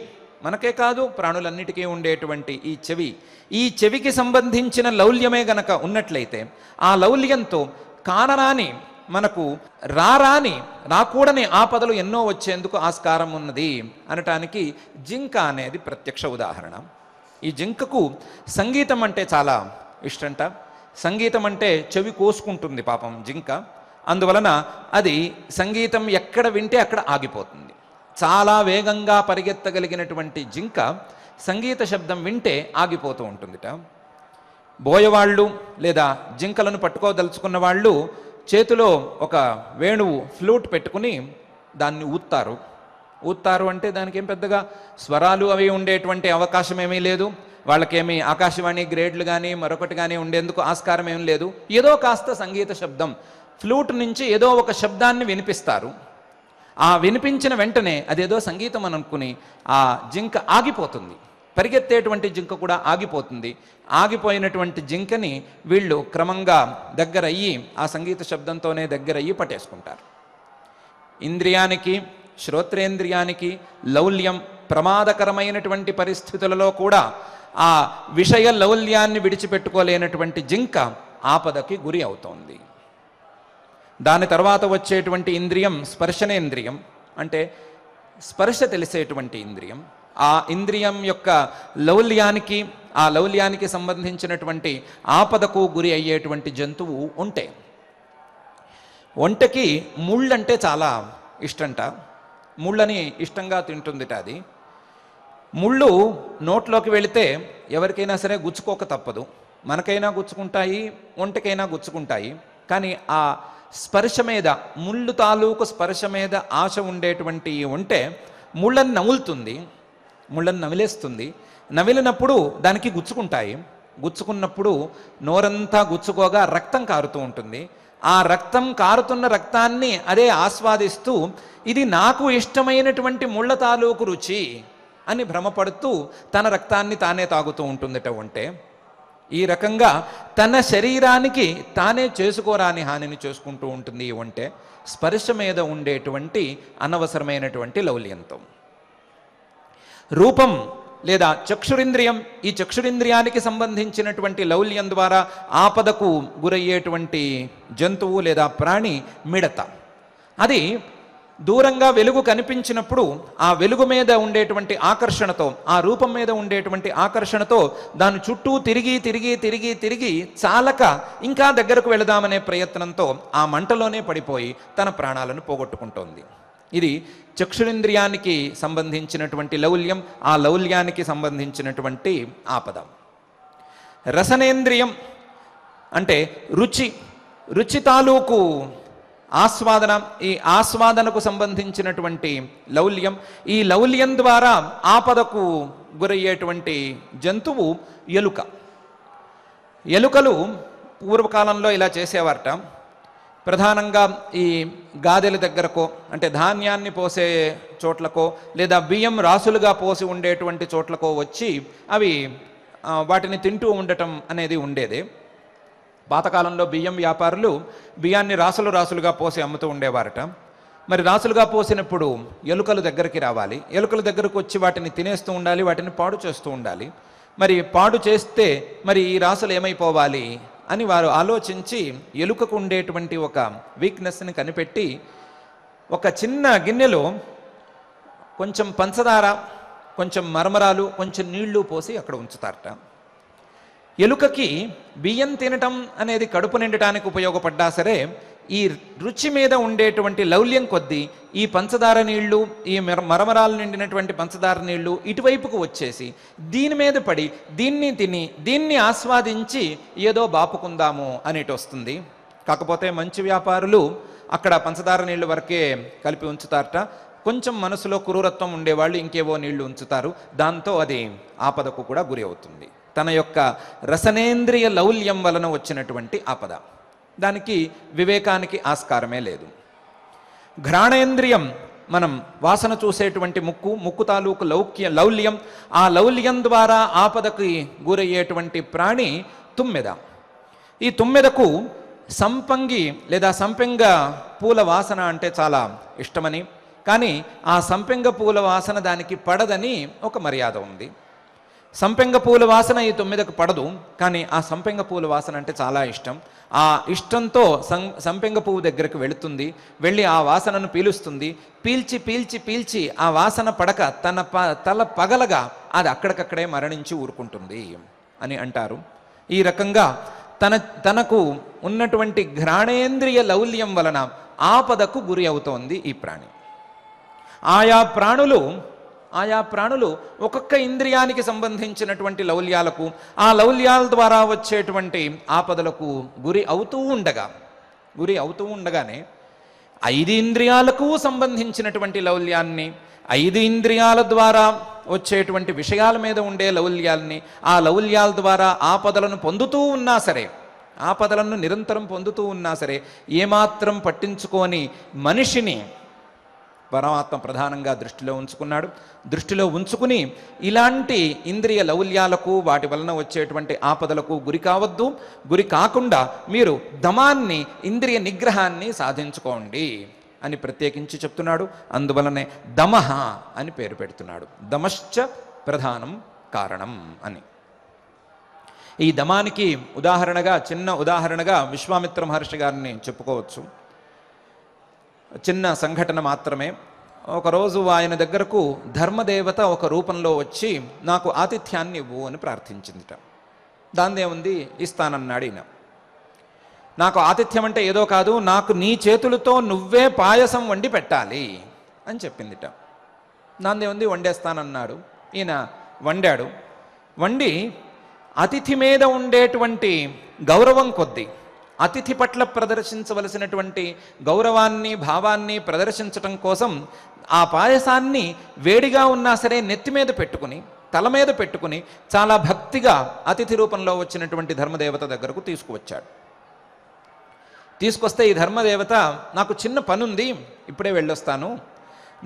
మనకే కాదు ప్రాణులన్నిటికీ ఉండేటువంటి ఈ చెవి ఈ చెవికి సంబంధించిన లౌల్యమే గనక ఉన్నట్లయితే ఆ లౌల్యంతో కారణాన్ని మనకు రారాని రాకూడని ఆపదలు ఎన్నో వచ్చేందుకు ఆస్కారం ఉన్నది అనటానికి జింక అనేది ప్రత్యక్ష ఉదాహరణ ఈ జింకకు సంగీతం అంటే చాలా ఇష్టంట సంగీతం అంటే చెవి కోసుకుంటుంది పాపం జింక అందువలన అది సంగీతం ఎక్కడ వింటే అక్కడ ఆగిపోతుంది చాలా వేగంగా పరిగెత్తగలిగినటువంటి జింక సంగీత శబ్దం వింటే ఆగిపోతూ ఉంటుందిట బోయవాళ్ళు లేదా జింకలను పట్టుకోదలుచుకున్న వాళ్ళు చేతిలో ఒక వేణువు ఫ్లూట్ పెట్టుకుని దాన్ని ఊత్తారు ఊత్తారు అంటే దానికి ఏం పెద్దగా స్వరాలు అవి ఉండేటువంటి అవకాశం ఏమీ లేదు వాళ్ళకేమి ఆకాశవాణి గ్రేడ్లు కానీ మరొకటి కానీ ఉండేందుకు ఆస్కారం ఏం లేదు ఏదో కాస్త సంగీత శబ్దం ఫ్లూట్ నుంచి ఏదో ఒక శబ్దాన్ని వినిపిస్తారు ఆ వినిపించిన వెంటనే అదేదో సంగీతం అనుకుని ఆ జింక ఆగిపోతుంది పరిగెత్తేటువంటి జింక కూడా ఆగిపోతుంది ఆగిపోయినటువంటి జింకని వీళ్ళు క్రమంగా దగ్గరయ్యి ఆ సంగీత శబ్దంతోనే దగ్గరయ్యి పట్టేసుకుంటారు ఇంద్రియానికి శ్రోత్రేంద్రియానికి లౌల్యం ప్రమాదకరమైనటువంటి పరిస్థితులలో కూడా ఆ విషయ లౌల్యాన్ని విడిచిపెట్టుకోలేనటువంటి జింక ఆపదకి గురి అవుతోంది దాని తర్వాత వచ్చేటువంటి ఇంద్రియం స్పర్శనేంద్రియం అంటే స్పర్శ తెలిసేటువంటి ఇంద్రియం ఆ ఇంద్రియం యొక్క లౌల్యానికి ఆ లౌల్యానికి సంబంధించినటువంటి ఆపదకు గురి అయ్యేటువంటి జంతువు ఒంటె ఒంటకి ముళ్ళంటే చాలా ఇష్టంట ముళ్ళని ఇష్టంగా తింటుందిట అది ముళ్ళు నోట్లోకి వెళితే ఎవరికైనా సరే గుచ్చుకోక తప్పదు మనకైనా గుచ్చుకుంటాయి ఒంటకైనా గుచ్చుకుంటాయి కానీ ఆ స్పర్శ మీద ముళ్ళు తాలూకు స్పర్శ మీద ఆశ ఉండేటువంటి ఉంటే ముళ్ళని నములుతుంది ముళ్ళను నమిలేస్తుంది నమిలినప్పుడు దానికి గుచ్చుకుంటాయి గుచ్చుకున్నప్పుడు నోరంతా గుచ్చుకోగా రక్తం కారుతూ ఉంటుంది ఆ రక్తం కారుతున్న రక్తాన్ని అదే ఆస్వాదిస్తూ ఇది నాకు ఇష్టమైనటువంటి ముళ్ళ తాలూకు రుచి అని భ్రమపడుతూ తన రక్తాన్ని తానే తాగుతూ ఉంటుందిట ఉంటే ఈ రకంగా తన శరీరానికి తానే చేసుకోరాని హానిని చేసుకుంటూ ఉంటుంది ఈ వంటే స్పర్శ మీద ఉండేటువంటి అనవసరమైనటువంటి లౌల్యంతం రూపం లేదా చక్షురింద్రియం ఈ చక్షురింద్రియానికి సంబంధించినటువంటి లౌల్యం ద్వారా ఆపదకు గురయ్యేటువంటి జంతువు లేదా ప్రాణి మిడత అది దూరంగా వెలుగు కనిపించినప్పుడు ఆ వెలుగు మీద ఉండేటువంటి ఆకర్షణతో ఆ రూపం మీద ఉండేటువంటి ఆకర్షణతో దాని చుట్టూ తిరిగి తిరిగి తిరిగి తిరిగి చాలక ఇంకా దగ్గరకు వెళదామనే ప్రయత్నంతో ఆ మంటలోనే పడిపోయి తన ప్రాణాలను పోగొట్టుకుంటోంది ఇది చక్షురింద్రియానికి సంబంధించినటువంటి లౌల్యం ఆ లౌల్యానికి సంబంధించినటువంటి ఆపద రసనేంద్రియం అంటే రుచి రుచి తాలూకు ఆస్వాదన ఈ ఆస్వాదనకు సంబంధించినటువంటి లౌల్యం ఈ లౌల్యం ద్వారా ఆపదకు గురయ్యేటువంటి జంతువు ఎలుక ఎలుకలు పూర్వకాలంలో ఇలా చేసేవారట ప్రధానంగా ఈ గాదెల దగ్గరకో అంటే ధాన్యాన్ని పోసే చోట్లకో లేదా బియ్యం రాసులుగా పోసి ఉండేటువంటి చోట్లకో వచ్చి అవి వాటిని తింటూ ఉండటం అనేది ఉండేది పాతకాలంలో బియ్యం వ్యాపారులు బియ్యాన్ని రాసులు రాసులుగా పోసి అమ్ముతూ ఉండేవారట మరి రాసులుగా పోసినప్పుడు ఎలుకలు దగ్గరికి రావాలి ఎలుకల దగ్గరకు వచ్చి వాటిని తినేస్తూ ఉండాలి వాటిని పాడు చేస్తూ ఉండాలి మరి పాడు చేస్తే మరి ఈ రాసులు ఏమైపోవాలి అని వారు ఆలోచించి ఎలుకకు ఉండేటువంటి ఒక వీక్నెస్ని కనిపెట్టి ఒక చిన్న గిన్నెలో కొంచెం పంచదార కొంచెం మరమరాలు కొంచెం నీళ్లు పోసి అక్కడ ఉంచుతారట ఎలుకకి బియ్యం తినటం అనేది కడుపు నిండటానికి ఉపయోగపడ్డా సరే ఈ రుచి మీద ఉండేటువంటి లౌల్యం కొద్దీ ఈ పంచదార నీళ్లు ఈ మరమరాలు నిండినటువంటి పంచదార నీళ్లు ఇటువైపుకు వచ్చేసి దీని మీద పడి దీన్ని తిని దీన్ని ఆస్వాదించి ఏదో బాపుకుందాము అనేటి వస్తుంది కాకపోతే మంచి వ్యాపారులు అక్కడ పంచదార నీళ్లు వరకే కలిపి ఉంచుతారట కొంచెం మనసులో క్రూరత్వం ఉండేవాళ్ళు ఇంకేవో నీళ్లు ఉంచుతారు దాంతో అది ఆపదకు కూడా గురి అవుతుంది తన యొక్క రసనేంద్రియ లౌల్యం వలన వచ్చినటువంటి ఆపద దానికి వివేకానికి ఆస్కారమే లేదు ఘ్రాణేంద్రియం మనం వాసన చూసేటువంటి ముక్కు ముక్కు తాలూకు లౌక్య లౌల్యం ఆ లౌల్యం ద్వారా ఆపదకి గురయ్యేటువంటి ప్రాణి తుమ్మెద ఈ తుమ్మెదకు సంపంగి లేదా సంపెంగ పూల వాసన అంటే చాలా ఇష్టమని కానీ ఆ సంపెంగ పూల వాసన దానికి పడదని ఒక మర్యాద ఉంది సంపెంగ పూల వాసన ఈ తొమ్మిదకు పడదు కానీ ఆ సంపెంగ పూల వాసన అంటే చాలా ఇష్టం ఆ ఇష్టంతో సం సంపెంగ పువ్వు దగ్గరకు వెళుతుంది వెళ్ళి ఆ వాసనను పీలుస్తుంది పీల్చి పీల్చి పీల్చి ఆ వాసన పడక తన ప తల పగలగా అది అక్కడికక్కడే మరణించి ఊరుకుంటుంది అని అంటారు ఈ రకంగా తన తనకు ఉన్నటువంటి ఘ్రాణేంద్రియ లౌల్యం వలన ఆపదకు గురి అవుతోంది ఈ ప్రాణి ఆయా ప్రాణులు ఆయా ప్రాణులు ఒక్కొక్క ఇంద్రియానికి సంబంధించినటువంటి లౌల్యాలకు ఆ లౌల్యాల ద్వారా వచ్చేటువంటి ఆపదలకు గురి అవుతూ ఉండగా గురి అవుతూ ఉండగానే ఐదు ఇంద్రియాలకు సంబంధించినటువంటి లౌల్యాన్ని ఐదు ఇంద్రియాల ద్వారా వచ్చేటువంటి విషయాల మీద ఉండే లౌల్యాల్ని ఆ లౌల్యాల ద్వారా ఆపదలను పొందుతూ ఉన్నా సరే ఆపదలను నిరంతరం పొందుతూ ఉన్నా సరే ఏమాత్రం పట్టించుకొని మనిషిని పరమాత్మ ప్రధానంగా దృష్టిలో ఉంచుకున్నాడు దృష్టిలో ఉంచుకుని ఇలాంటి ఇంద్రియ లౌల్యాలకు వాటి వలన వచ్చేటువంటి ఆపదలకు గురి కావద్దు గురి కాకుండా మీరు దమాన్ని ఇంద్రియ నిగ్రహాన్ని సాధించుకోండి అని ప్రత్యేకించి చెప్తున్నాడు అందువలనే దమహ అని పేరు పెడుతున్నాడు దమశ్చ ప్రధానం కారణం అని ఈ దమానికి ఉదాహరణగా చిన్న ఉదాహరణగా విశ్వామిత్ర మహర్షి గారిని చెప్పుకోవచ్చు చిన్న సంఘటన మాత్రమే ఒకరోజు ఆయన దగ్గరకు ధర్మదేవత ఒక రూపంలో వచ్చి నాకు ఆతిథ్యాన్ని ఇవ్వు అని ప్రార్థించిందిట దాందేముంది ఇస్తానన్నాడు ఈయన నాకు ఆతిథ్యం అంటే ఏదో కాదు నాకు నీ చేతులతో నువ్వే పాయసం వండి పెట్టాలి అని చెప్పిందిట దాందేముంది వండేస్తానన్నాడు ఈయన వండాడు వండి అతిథి మీద ఉండేటువంటి గౌరవం కొద్దీ అతిథి పట్ల ప్రదర్శించవలసినటువంటి గౌరవాన్ని భావాన్ని ప్రదర్శించటం కోసం ఆ పాయసాన్ని వేడిగా ఉన్నా సరే నెత్తి మీద పెట్టుకుని తల మీద పెట్టుకుని చాలా భక్తిగా అతిథి రూపంలో వచ్చినటువంటి ధర్మదేవత దగ్గరకు తీసుకువచ్చాడు తీసుకొస్తే ఈ ధర్మదేవత నాకు చిన్న పనుంది ఇప్పుడే వెళ్ళొస్తాను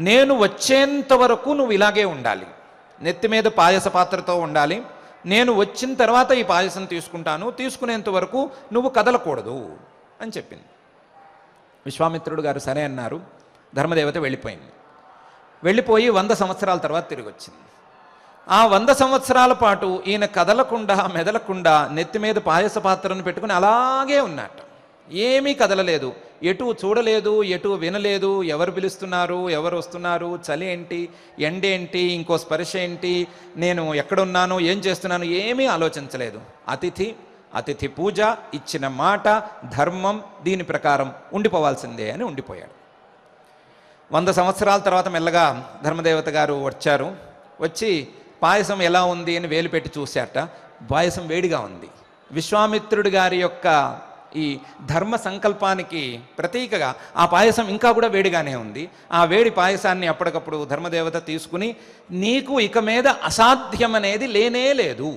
నేను వచ్చేంత వరకు నువ్వు ఇలాగే ఉండాలి నెత్తి మీద పాయస పాత్రతో ఉండాలి నేను వచ్చిన తర్వాత ఈ పాయసం తీసుకుంటాను తీసుకునేంత వరకు నువ్వు కదలకూడదు అని చెప్పింది విశ్వామిత్రుడు గారు సరే అన్నారు ధర్మదేవత వెళ్ళిపోయింది వెళ్ళిపోయి వంద సంవత్సరాల తర్వాత తిరిగి వచ్చింది ఆ వంద సంవత్సరాల పాటు ఈయన కదలకుండా మెదలకుండా నెత్తి మీద పాయస పాత్రను పెట్టుకుని అలాగే ఉన్నట్టు ఏమీ కదలలేదు ఎటు చూడలేదు ఎటు వినలేదు ఎవరు పిలుస్తున్నారు ఎవరు వస్తున్నారు చలి ఏంటి ఎండ ఏంటి ఇంకో స్పర్శ ఏంటి నేను ఎక్కడున్నాను ఏం చేస్తున్నాను ఏమీ ఆలోచించలేదు అతిథి అతిథి పూజ ఇచ్చిన మాట ధర్మం దీని ప్రకారం ఉండిపోవాల్సిందే అని ఉండిపోయాడు వంద సంవత్సరాల తర్వాత మెల్లగా ధర్మదేవత గారు వచ్చారు వచ్చి పాయసం ఎలా ఉంది అని వేలు పెట్టి చూశాట పాయసం వేడిగా ఉంది విశ్వామిత్రుడి గారి యొక్క ఈ ధర్మ సంకల్పానికి ప్రతీకగా ఆ పాయసం ఇంకా కూడా వేడిగానే ఉంది ఆ వేడి పాయసాన్ని అప్పటికప్పుడు ధర్మదేవత తీసుకుని నీకు ఇక మీద అసాధ్యం అనేది లేనే లేదు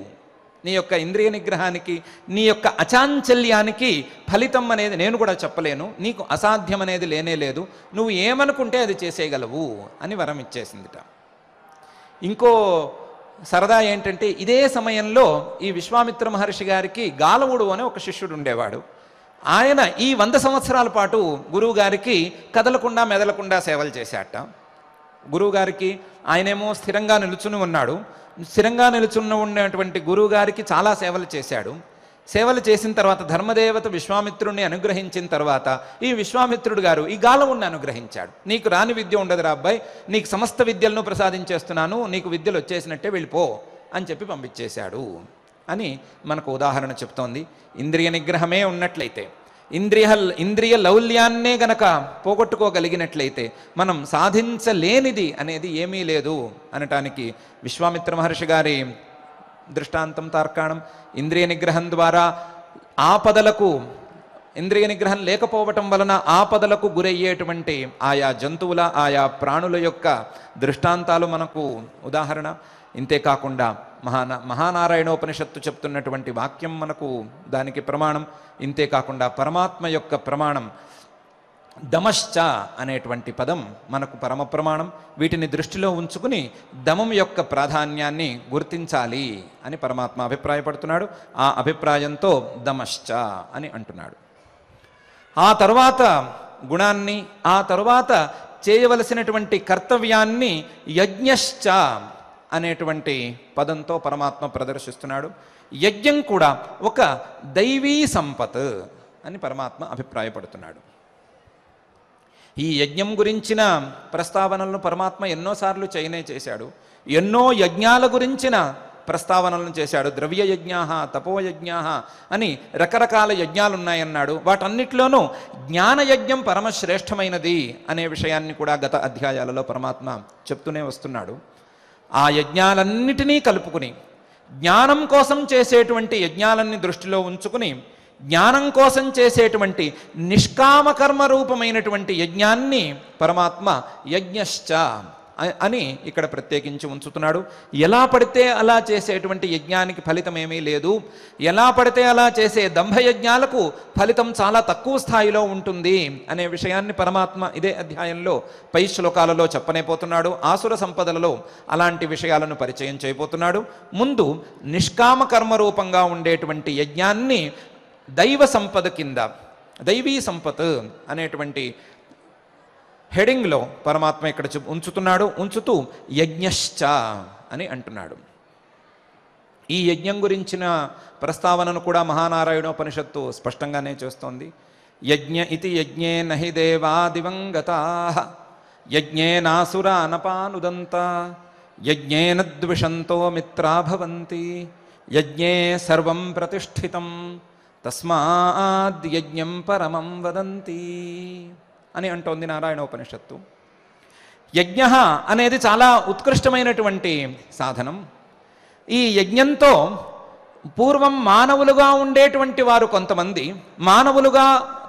నీ యొక్క ఇంద్రియ నిగ్రహానికి నీ యొక్క అచాంచల్యానికి ఫలితం అనేది నేను కూడా చెప్పలేను నీకు అసాధ్యం అనేది లేనే లేదు నువ్వు ఏమనుకుంటే అది చేసేయగలవు అని వరం ఇచ్చేసిందిట ఇంకో సరదా ఏంటంటే ఇదే సమయంలో ఈ విశ్వామిత్ర మహర్షి గారికి గాలవుడు అనే ఒక శిష్యుడు ఉండేవాడు ఆయన ఈ వంద సంవత్సరాల పాటు గురువుగారికి కదలకుండా మెదలకుండా సేవలు చేశాట గురువుగారికి ఆయనేమో స్థిరంగా నిలుచుని ఉన్నాడు స్థిరంగా నిలుచున్న ఉన్నటువంటి గురువుగారికి చాలా సేవలు చేశాడు సేవలు చేసిన తర్వాత ధర్మదేవత విశ్వామిత్రుడిని అనుగ్రహించిన తర్వాత ఈ విశ్వామిత్రుడు గారు ఈ గాలవుణ్ణి అనుగ్రహించాడు నీకు రాని విద్య ఉండదురా అబ్బాయి నీకు సమస్త విద్యలను ప్రసాదించేస్తున్నాను నీకు విద్యలు వచ్చేసినట్టే వెళ్ళిపో అని చెప్పి పంపించేశాడు అని మనకు ఉదాహరణ చెప్తోంది ఇంద్రియ నిగ్రహమే ఉన్నట్లయితే ఇంద్రియ ఇంద్రియ లౌల్యాన్నే గనక పోగొట్టుకోగలిగినట్లయితే మనం సాధించలేనిది అనేది ఏమీ లేదు అనటానికి విశ్వామిత్ర మహర్షి గారి దృష్టాంతం తార్కాణం ఇంద్రియ నిగ్రహం ద్వారా ఆపదలకు ఇంద్రియ నిగ్రహం లేకపోవటం వలన ఆపదలకు గురయ్యేటువంటి ఆయా జంతువుల ఆయా ప్రాణుల యొక్క దృష్టాంతాలు మనకు ఉదాహరణ ఇంతేకాకుండా మహానా మహానారాయణోపనిషత్తు చెప్తున్నటువంటి వాక్యం మనకు దానికి ప్రమాణం ఇంతేకాకుండా పరమాత్మ యొక్క ప్రమాణం దమశ్చ అనేటువంటి పదం మనకు పరమ ప్రమాణం వీటిని దృష్టిలో ఉంచుకుని దమం యొక్క ప్రాధాన్యాన్ని గుర్తించాలి అని పరమాత్మ అభిప్రాయపడుతున్నాడు ఆ అభిప్రాయంతో దమశ్చ అని అంటున్నాడు ఆ తర్వాత గుణాన్ని ఆ తరువాత చేయవలసినటువంటి కర్తవ్యాన్ని యజ్ఞశ్చ అనేటువంటి పదంతో పరమాత్మ ప్రదర్శిస్తున్నాడు యజ్ఞం కూడా ఒక దైవీ సంపత్ అని పరమాత్మ అభిప్రాయపడుతున్నాడు ఈ యజ్ఞం గురించిన ప్రస్తావనలను పరమాత్మ ఎన్నోసార్లు చైనే చేశాడు ఎన్నో యజ్ఞాల గురించిన ప్రస్తావనలను చేశాడు ద్రవ్య యజ్ఞా తపోయజ్ఞా అని రకరకాల యజ్ఞాలు ఉన్నాయన్నాడు జ్ఞాన జ్ఞానయజ్ఞం పరమశ్రేష్టమైనది అనే విషయాన్ని కూడా గత అధ్యాయాలలో పరమాత్మ చెప్తూనే వస్తున్నాడు ఆ యజ్ఞాలన్నిటినీ కలుపుకుని జ్ఞానం కోసం చేసేటువంటి యజ్ఞాలన్నీ దృష్టిలో ఉంచుకుని జ్ఞానం కోసం చేసేటువంటి నిష్కామకర్మ రూపమైనటువంటి యజ్ఞాన్ని పరమాత్మ యజ్ఞశ్చ అని ఇక్కడ ప్రత్యేకించి ఉంచుతున్నాడు ఎలా పడితే అలా చేసేటువంటి యజ్ఞానికి ఫలితం ఏమీ లేదు ఎలా పడితే అలా చేసే దంభయజ్ఞాలకు ఫలితం చాలా తక్కువ స్థాయిలో ఉంటుంది అనే విషయాన్ని పరమాత్మ ఇదే అధ్యాయంలో పై శ్లోకాలలో చెప్పనేపోతున్నాడు ఆసుర సంపదలలో అలాంటి విషయాలను పరిచయం చేయబోతున్నాడు ముందు నిష్కామ కర్మ రూపంగా ఉండేటువంటి యజ్ఞాన్ని దైవ సంపద కింద దైవీ సంపత్ అనేటువంటి హెడింగ్లో పరమాత్మ ఇక్కడ ఉంచుతున్నాడు ఉంచుతూ యజ్ఞశ్చ అని అంటున్నాడు ఈ యజ్ఞం గురించిన ప్రస్తావనను కూడా మహానారాయణోపనిషత్తు స్పష్టంగానే చేస్తోంది యజ్ఞ ఇది యజ్ఞే నహి దేవా దివంగత యజ్ఞేనాసుర అనపానుదంత యజ్ఞేన ద్విషంతో మిత్రాభవంతి యజ్ఞే సర్వం ప్రతిష్ఠితం తస్మాద్ యజ్ఞం పరమం వదంతి అని అంటోంది నారాయణ ఉపనిషత్తు యజ్ఞ అనేది చాలా ఉత్కృష్టమైనటువంటి సాధనం ఈ యజ్ఞంతో పూర్వం మానవులుగా ఉండేటువంటి వారు కొంతమంది మానవులుగా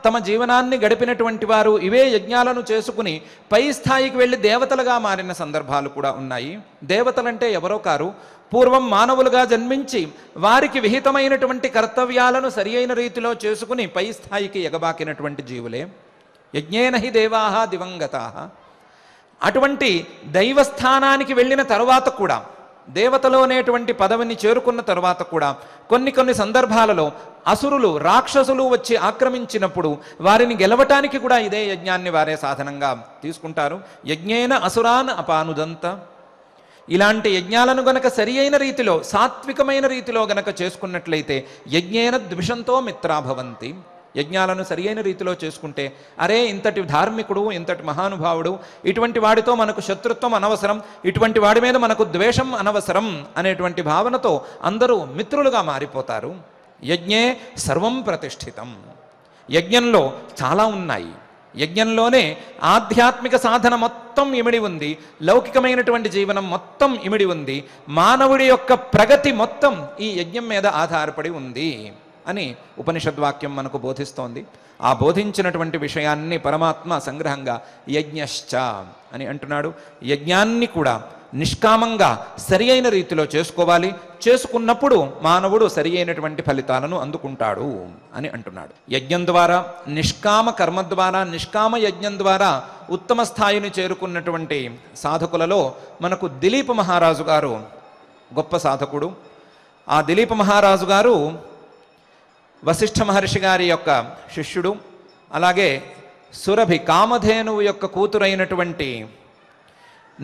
తమ జీవనాన్ని గడిపినటువంటి వారు ఇవే యజ్ఞాలను చేసుకుని పై స్థాయికి వెళ్ళి దేవతలుగా మారిన సందర్భాలు కూడా ఉన్నాయి దేవతలంటే ఎవరో కారు పూర్వం మానవులుగా జన్మించి వారికి విహితమైనటువంటి కర్తవ్యాలను సరి రీతిలో చేసుకుని పై స్థాయికి ఎగబాకినటువంటి జీవులే యజ్ఞేన హి దేవాహ దివంగత అటువంటి దైవస్థానానికి వెళ్ళిన తరువాత కూడా అనేటువంటి పదవిని చేరుకున్న తర్వాత కూడా కొన్ని కొన్ని సందర్భాలలో అసురులు రాక్షసులు వచ్చి ఆక్రమించినప్పుడు వారిని గెలవటానికి కూడా ఇదే యజ్ఞాన్ని వారే సాధనంగా తీసుకుంటారు యజ్ఞేన అసురాన్ అపానుదంత ఇలాంటి యజ్ఞాలను గనక సరి అయిన రీతిలో సాత్వికమైన రీతిలో గనక చేసుకున్నట్లయితే యజ్ఞేన ద్విషంతో మిత్రాభవంతి యజ్ఞాలను సరియైన రీతిలో చేసుకుంటే అరే ఇంతటి ధార్మికుడు ఇంతటి మహానుభావుడు ఇటువంటి వాడితో మనకు శత్రుత్వం అనవసరం ఇటువంటి వాడి మీద మనకు ద్వేషం అనవసరం అనేటువంటి భావనతో అందరూ మిత్రులుగా మారిపోతారు యజ్ఞే సర్వం ప్రతిష్ఠితం యజ్ఞంలో చాలా ఉన్నాయి యజ్ఞంలోనే ఆధ్యాత్మిక సాధన మొత్తం ఇమిడి ఉంది లౌకికమైనటువంటి జీవనం మొత్తం ఇమిడి ఉంది మానవుడి యొక్క ప్రగతి మొత్తం ఈ యజ్ఞం మీద ఆధారపడి ఉంది అని ఉపనిషద్వాక్యం మనకు బోధిస్తోంది ఆ బోధించినటువంటి విషయాన్ని పరమాత్మ సంగ్రహంగా యజ్ఞశ్చ అని అంటున్నాడు యజ్ఞాన్ని కూడా నిష్కామంగా సరి అయిన రీతిలో చేసుకోవాలి చేసుకున్నప్పుడు మానవుడు సరి అయినటువంటి ఫలితాలను అందుకుంటాడు అని అంటున్నాడు యజ్ఞం ద్వారా నిష్కామ కర్మ ద్వారా నిష్కామ యజ్ఞం ద్వారా ఉత్తమ స్థాయిని చేరుకున్నటువంటి సాధకులలో మనకు దిలీప్ మహారాజు గారు గొప్ప సాధకుడు ఆ దిలీప్ మహారాజు గారు వశిష్ఠ మహర్షి గారి యొక్క శిష్యుడు అలాగే సురభి కామధేనువు యొక్క కూతురైనటువంటి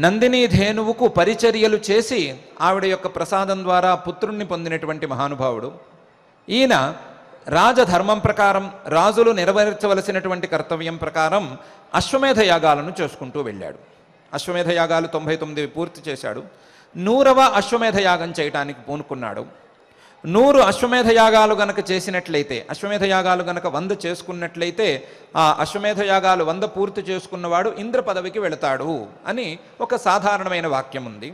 నందిని ధేనువుకు పరిచర్యలు చేసి ఆవిడ యొక్క ప్రసాదం ద్వారా పుత్రుణ్ణి పొందినటువంటి మహానుభావుడు ఈయన రాజధర్మం ప్రకారం రాజులు నెరవేర్చవలసినటువంటి కర్తవ్యం ప్రకారం అశ్వమేధ యాగాలను చేసుకుంటూ వెళ్ళాడు అశ్వమేధ యాగాలు తొంభై తొమ్మిది పూర్తి చేశాడు నూరవ అశ్వమేధ యాగం చేయటానికి పూనుకున్నాడు నూరు అశ్వమేధ యాగాలు గనక చేసినట్లయితే అశ్వమేధ యాగాలు గనక వంద చేసుకున్నట్లయితే ఆ అశ్వమేధ యాగాలు వంద పూర్తి చేసుకున్నవాడు ఇంద్ర పదవికి వెళతాడు అని ఒక సాధారణమైన వాక్యం ఉంది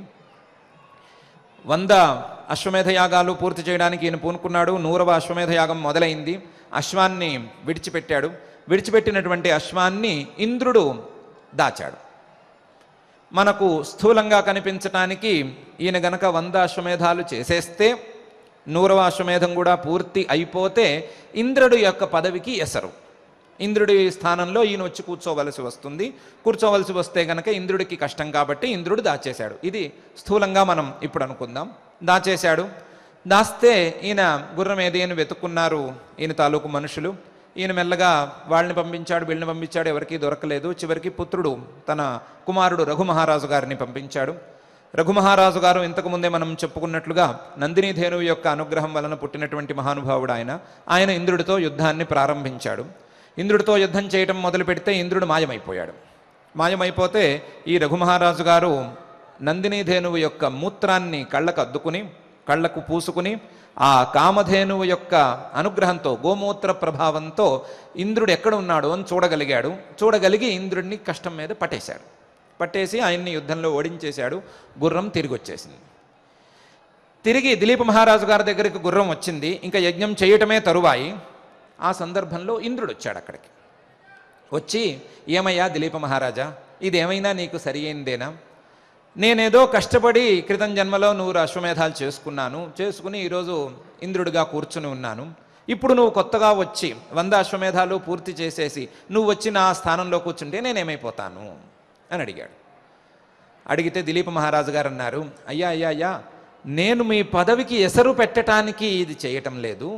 వంద అశ్వమేధ యాగాలు పూర్తి చేయడానికి ఈయన పూనుకున్నాడు నూరవ అశ్వమేధ యాగం మొదలైంది అశ్వాన్ని విడిచిపెట్టాడు విడిచిపెట్టినటువంటి అశ్వాన్ని ఇంద్రుడు దాచాడు మనకు స్థూలంగా కనిపించటానికి ఈయన గనక వంద అశ్వమేధాలు చేసేస్తే నూరవ అశ్వమేధం కూడా పూర్తి అయిపోతే ఇంద్రుడి యొక్క పదవికి ఎసరు ఇంద్రుడి స్థానంలో ఈయన వచ్చి కూర్చోవలసి వస్తుంది కూర్చోవలసి వస్తే గనక ఇంద్రుడికి కష్టం కాబట్టి ఇంద్రుడు దాచేశాడు ఇది స్థూలంగా మనం ఇప్పుడు అనుకుందాం దాచేశాడు దాస్తే ఈయన గుర్రం అని వెతుక్కున్నారు ఈయన తాలూకు మనుషులు ఈయన మెల్లగా వాళ్ళని పంపించాడు వీళ్ళని పంపించాడు ఎవరికీ దొరకలేదు చివరికి పుత్రుడు తన కుమారుడు రఘుమహారాజు గారిని పంపించాడు రఘుమహారాజు గారు ఇంతకుముందే మనం చెప్పుకున్నట్లుగా నందినీధేనువు యొక్క అనుగ్రహం వలన పుట్టినటువంటి మహానుభావుడు ఆయన ఆయన ఇంద్రుడితో యుద్ధాన్ని ప్రారంభించాడు ఇంద్రుడితో యుద్ధం చేయటం మొదలు పెడితే ఇంద్రుడు మాయమైపోయాడు మాయమైపోతే ఈ రఘుమహారాజు గారు నందినీధేనువు యొక్క మూత్రాన్ని కళ్ళకు అద్దుకుని కళ్ళకు పూసుకుని ఆ కామధేనువు యొక్క అనుగ్రహంతో గోమూత్ర ప్రభావంతో ఇంద్రుడు ఎక్కడ ఉన్నాడు అని చూడగలిగాడు చూడగలిగి ఇంద్రుడిని కష్టం మీద పట్టేశాడు పట్టేసి ఆయన్ని యుద్ధంలో ఓడించేశాడు గుర్రం తిరిగి వచ్చేసింది తిరిగి దిలీప్ మహారాజు గారి దగ్గరికి గుర్రం వచ్చింది ఇంకా యజ్ఞం చేయటమే తరువాయి ఆ సందర్భంలో ఇంద్రుడు వచ్చాడు అక్కడికి వచ్చి ఏమయ్యా దిలీప మహారాజా ఇదేమైనా నీకు సరి అయిందేనా నేనేదో కష్టపడి క్రితం జన్మలో నువ్వు అశ్వమేధాలు చేసుకున్నాను చేసుకుని ఈరోజు ఇంద్రుడిగా కూర్చుని ఉన్నాను ఇప్పుడు నువ్వు కొత్తగా వచ్చి వంద అశ్వమేధాలు పూర్తి చేసేసి నువ్వు వచ్చి నా స్థానంలో కూర్చుంటే నేనేమైపోతాను అని అడిగాడు అడిగితే దిలీప్ మహారాజు గారు అన్నారు అయ్యా అయ్యా అయ్యా నేను మీ పదవికి ఎసరు పెట్టడానికి ఇది చేయటం లేదు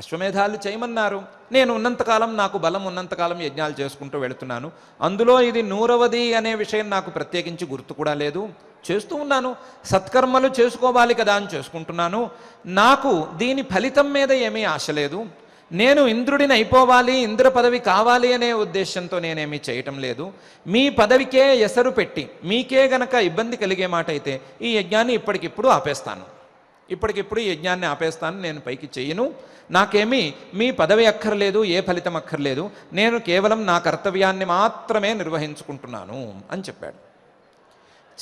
అశ్వమేధాలు చేయమన్నారు నేను ఉన్నంతకాలం నాకు బలం ఉన్నంతకాలం యజ్ఞాలు చేసుకుంటూ వెళుతున్నాను అందులో ఇది నూరవది అనే విషయం నాకు ప్రత్యేకించి గుర్తు కూడా లేదు చేస్తూ ఉన్నాను సత్కర్మలు చేసుకోవాలి కదా అని చేసుకుంటున్నాను నాకు దీని ఫలితం మీద ఏమీ ఆశ లేదు నేను ఇంద్రుడిని అయిపోవాలి ఇంద్ర పదవి కావాలి అనే ఉద్దేశంతో నేనేమి చేయటం లేదు మీ పదవికే ఎసరు పెట్టి మీకే గనక ఇబ్బంది కలిగే మాట అయితే ఈ యజ్ఞాన్ని ఇప్పటికిప్పుడు ఆపేస్తాను ఇప్పటికిప్పుడు ఈ యజ్ఞాన్ని ఆపేస్తాను నేను పైకి చేయను నాకేమీ మీ పదవి అక్కర్లేదు ఏ ఫలితం అక్కర్లేదు నేను కేవలం నా కర్తవ్యాన్ని మాత్రమే నిర్వహించుకుంటున్నాను అని చెప్పాడు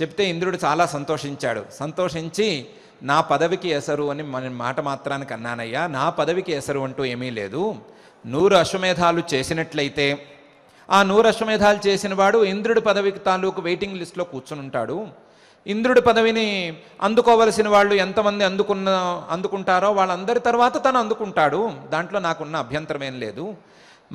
చెప్తే ఇంద్రుడు చాలా సంతోషించాడు సంతోషించి నా పదవికి ఎసరు అని మన మాట మాత్రానికి అన్నానయ్యా నా పదవికి ఎసరు అంటూ ఏమీ లేదు నూరు అశ్వమేధాలు చేసినట్లయితే ఆ నూరు అశ్వమేధాలు చేసినవాడు ఇంద్రుడి పదవికి తాలూకు వెయిటింగ్ లిస్ట్లో కూర్చుని ఉంటాడు ఇంద్రుడి పదవిని అందుకోవలసిన వాళ్ళు ఎంతమంది అందుకున్న అందుకుంటారో వాళ్ళందరి తర్వాత తను అందుకుంటాడు దాంట్లో నాకున్న అభ్యంతరం ఏం లేదు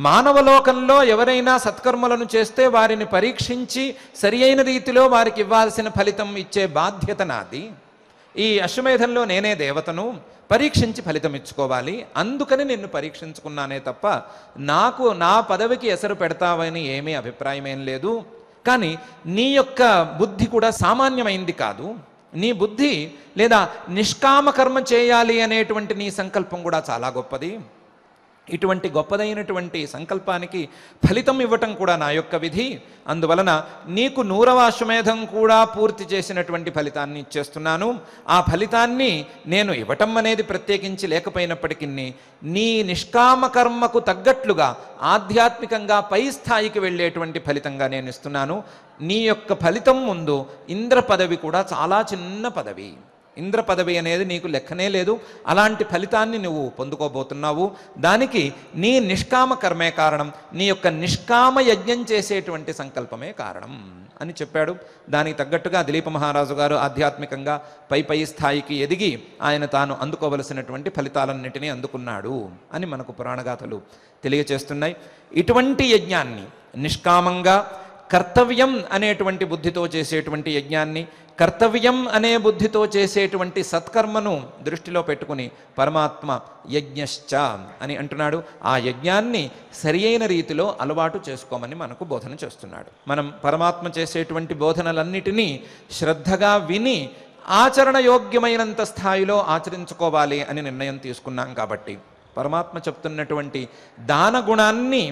మానవలోకంలో ఎవరైనా సత్కర్మలను చేస్తే వారిని పరీక్షించి సరి రీతిలో వారికి ఇవ్వాల్సిన ఫలితం ఇచ్చే బాధ్యత నాది ఈ అశ్వమేధంలో నేనే దేవతను పరీక్షించి ఫలితం ఇచ్చుకోవాలి అందుకని నిన్ను పరీక్షించుకున్నానే తప్ప నాకు నా పదవికి ఎసరు పెడతావని ఏమీ అభిప్రాయమేం లేదు కానీ నీ యొక్క బుద్ధి కూడా సామాన్యమైంది కాదు నీ బుద్ధి లేదా నిష్కామకర్మ చేయాలి అనేటువంటి నీ సంకల్పం కూడా చాలా గొప్పది ఇటువంటి గొప్పదైనటువంటి సంకల్పానికి ఫలితం ఇవ్వటం కూడా నా యొక్క విధి అందువలన నీకు నూరవ అశ్వమేధం కూడా పూర్తి చేసినటువంటి ఫలితాన్ని ఇచ్చేస్తున్నాను ఆ ఫలితాన్ని నేను ఇవ్వటం అనేది ప్రత్యేకించి లేకపోయినప్పటికీ నీ నిష్కామకర్మకు తగ్గట్లుగా ఆధ్యాత్మికంగా పై స్థాయికి వెళ్ళేటువంటి ఫలితంగా నేను ఇస్తున్నాను నీ యొక్క ఫలితం ముందు ఇంద్ర పదవి కూడా చాలా చిన్న పదవి ఇంద్ర పదవి అనేది నీకు లెక్కనే లేదు అలాంటి ఫలితాన్ని నువ్వు పొందుకోబోతున్నావు దానికి నీ నిష్కామ కర్మే కారణం నీ యొక్క నిష్కామ యజ్ఞం చేసేటువంటి సంకల్పమే కారణం అని చెప్పాడు దానికి తగ్గట్టుగా దిలీప మహారాజు గారు ఆధ్యాత్మికంగా పై పై స్థాయికి ఎదిగి ఆయన తాను అందుకోవలసినటువంటి ఫలితాలన్నిటినీ అందుకున్నాడు అని మనకు పురాణగాథలు తెలియచేస్తున్నాయి ఇటువంటి యజ్ఞాన్ని నిష్కామంగా కర్తవ్యం అనేటువంటి బుద్ధితో చేసేటువంటి యజ్ఞాన్ని కర్తవ్యం అనే బుద్ధితో చేసేటువంటి సత్కర్మను దృష్టిలో పెట్టుకుని పరమాత్మ యజ్ఞశ్చ అని అంటున్నాడు ఆ యజ్ఞాన్ని సరి అయిన రీతిలో అలవాటు చేసుకోమని మనకు బోధన చేస్తున్నాడు మనం పరమాత్మ చేసేటువంటి బోధనలన్నిటినీ శ్రద్ధగా విని ఆచరణ యోగ్యమైనంత స్థాయిలో ఆచరించుకోవాలి అని నిర్ణయం తీసుకున్నాం కాబట్టి పరమాత్మ చెప్తున్నటువంటి దాన గుణాన్ని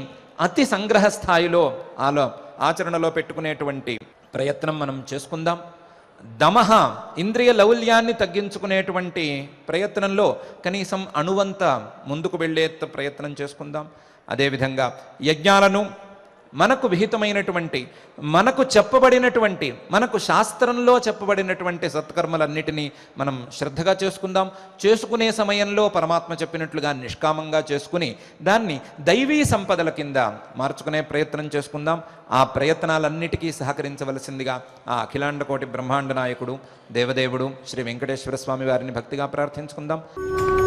అతి సంగ్రహ స్థాయిలో ఆలో ఆచరణలో పెట్టుకునేటువంటి ప్రయత్నం మనం చేసుకుందాం దమహ ఇంద్రియ లౌల్యాన్ని తగ్గించుకునేటువంటి ప్రయత్నంలో కనీసం అణువంత ముందుకు వెళ్ళే ప్రయత్నం చేసుకుందాం అదేవిధంగా యజ్ఞాలను మనకు విహితమైనటువంటి మనకు చెప్పబడినటువంటి మనకు శాస్త్రంలో చెప్పబడినటువంటి సత్కర్మలన్నిటినీ మనం శ్రద్ధగా చేసుకుందాం చేసుకునే సమయంలో పరమాత్మ చెప్పినట్లుగా నిష్కామంగా చేసుకుని దాన్ని దైవీ సంపదల కింద మార్చుకునే ప్రయత్నం చేసుకుందాం ఆ ప్రయత్నాలన్నిటికీ సహకరించవలసిందిగా ఆ అఖిలాండకోటి బ్రహ్మాండ నాయకుడు దేవదేవుడు శ్రీ వెంకటేశ్వర స్వామి వారిని భక్తిగా ప్రార్థించుకుందాం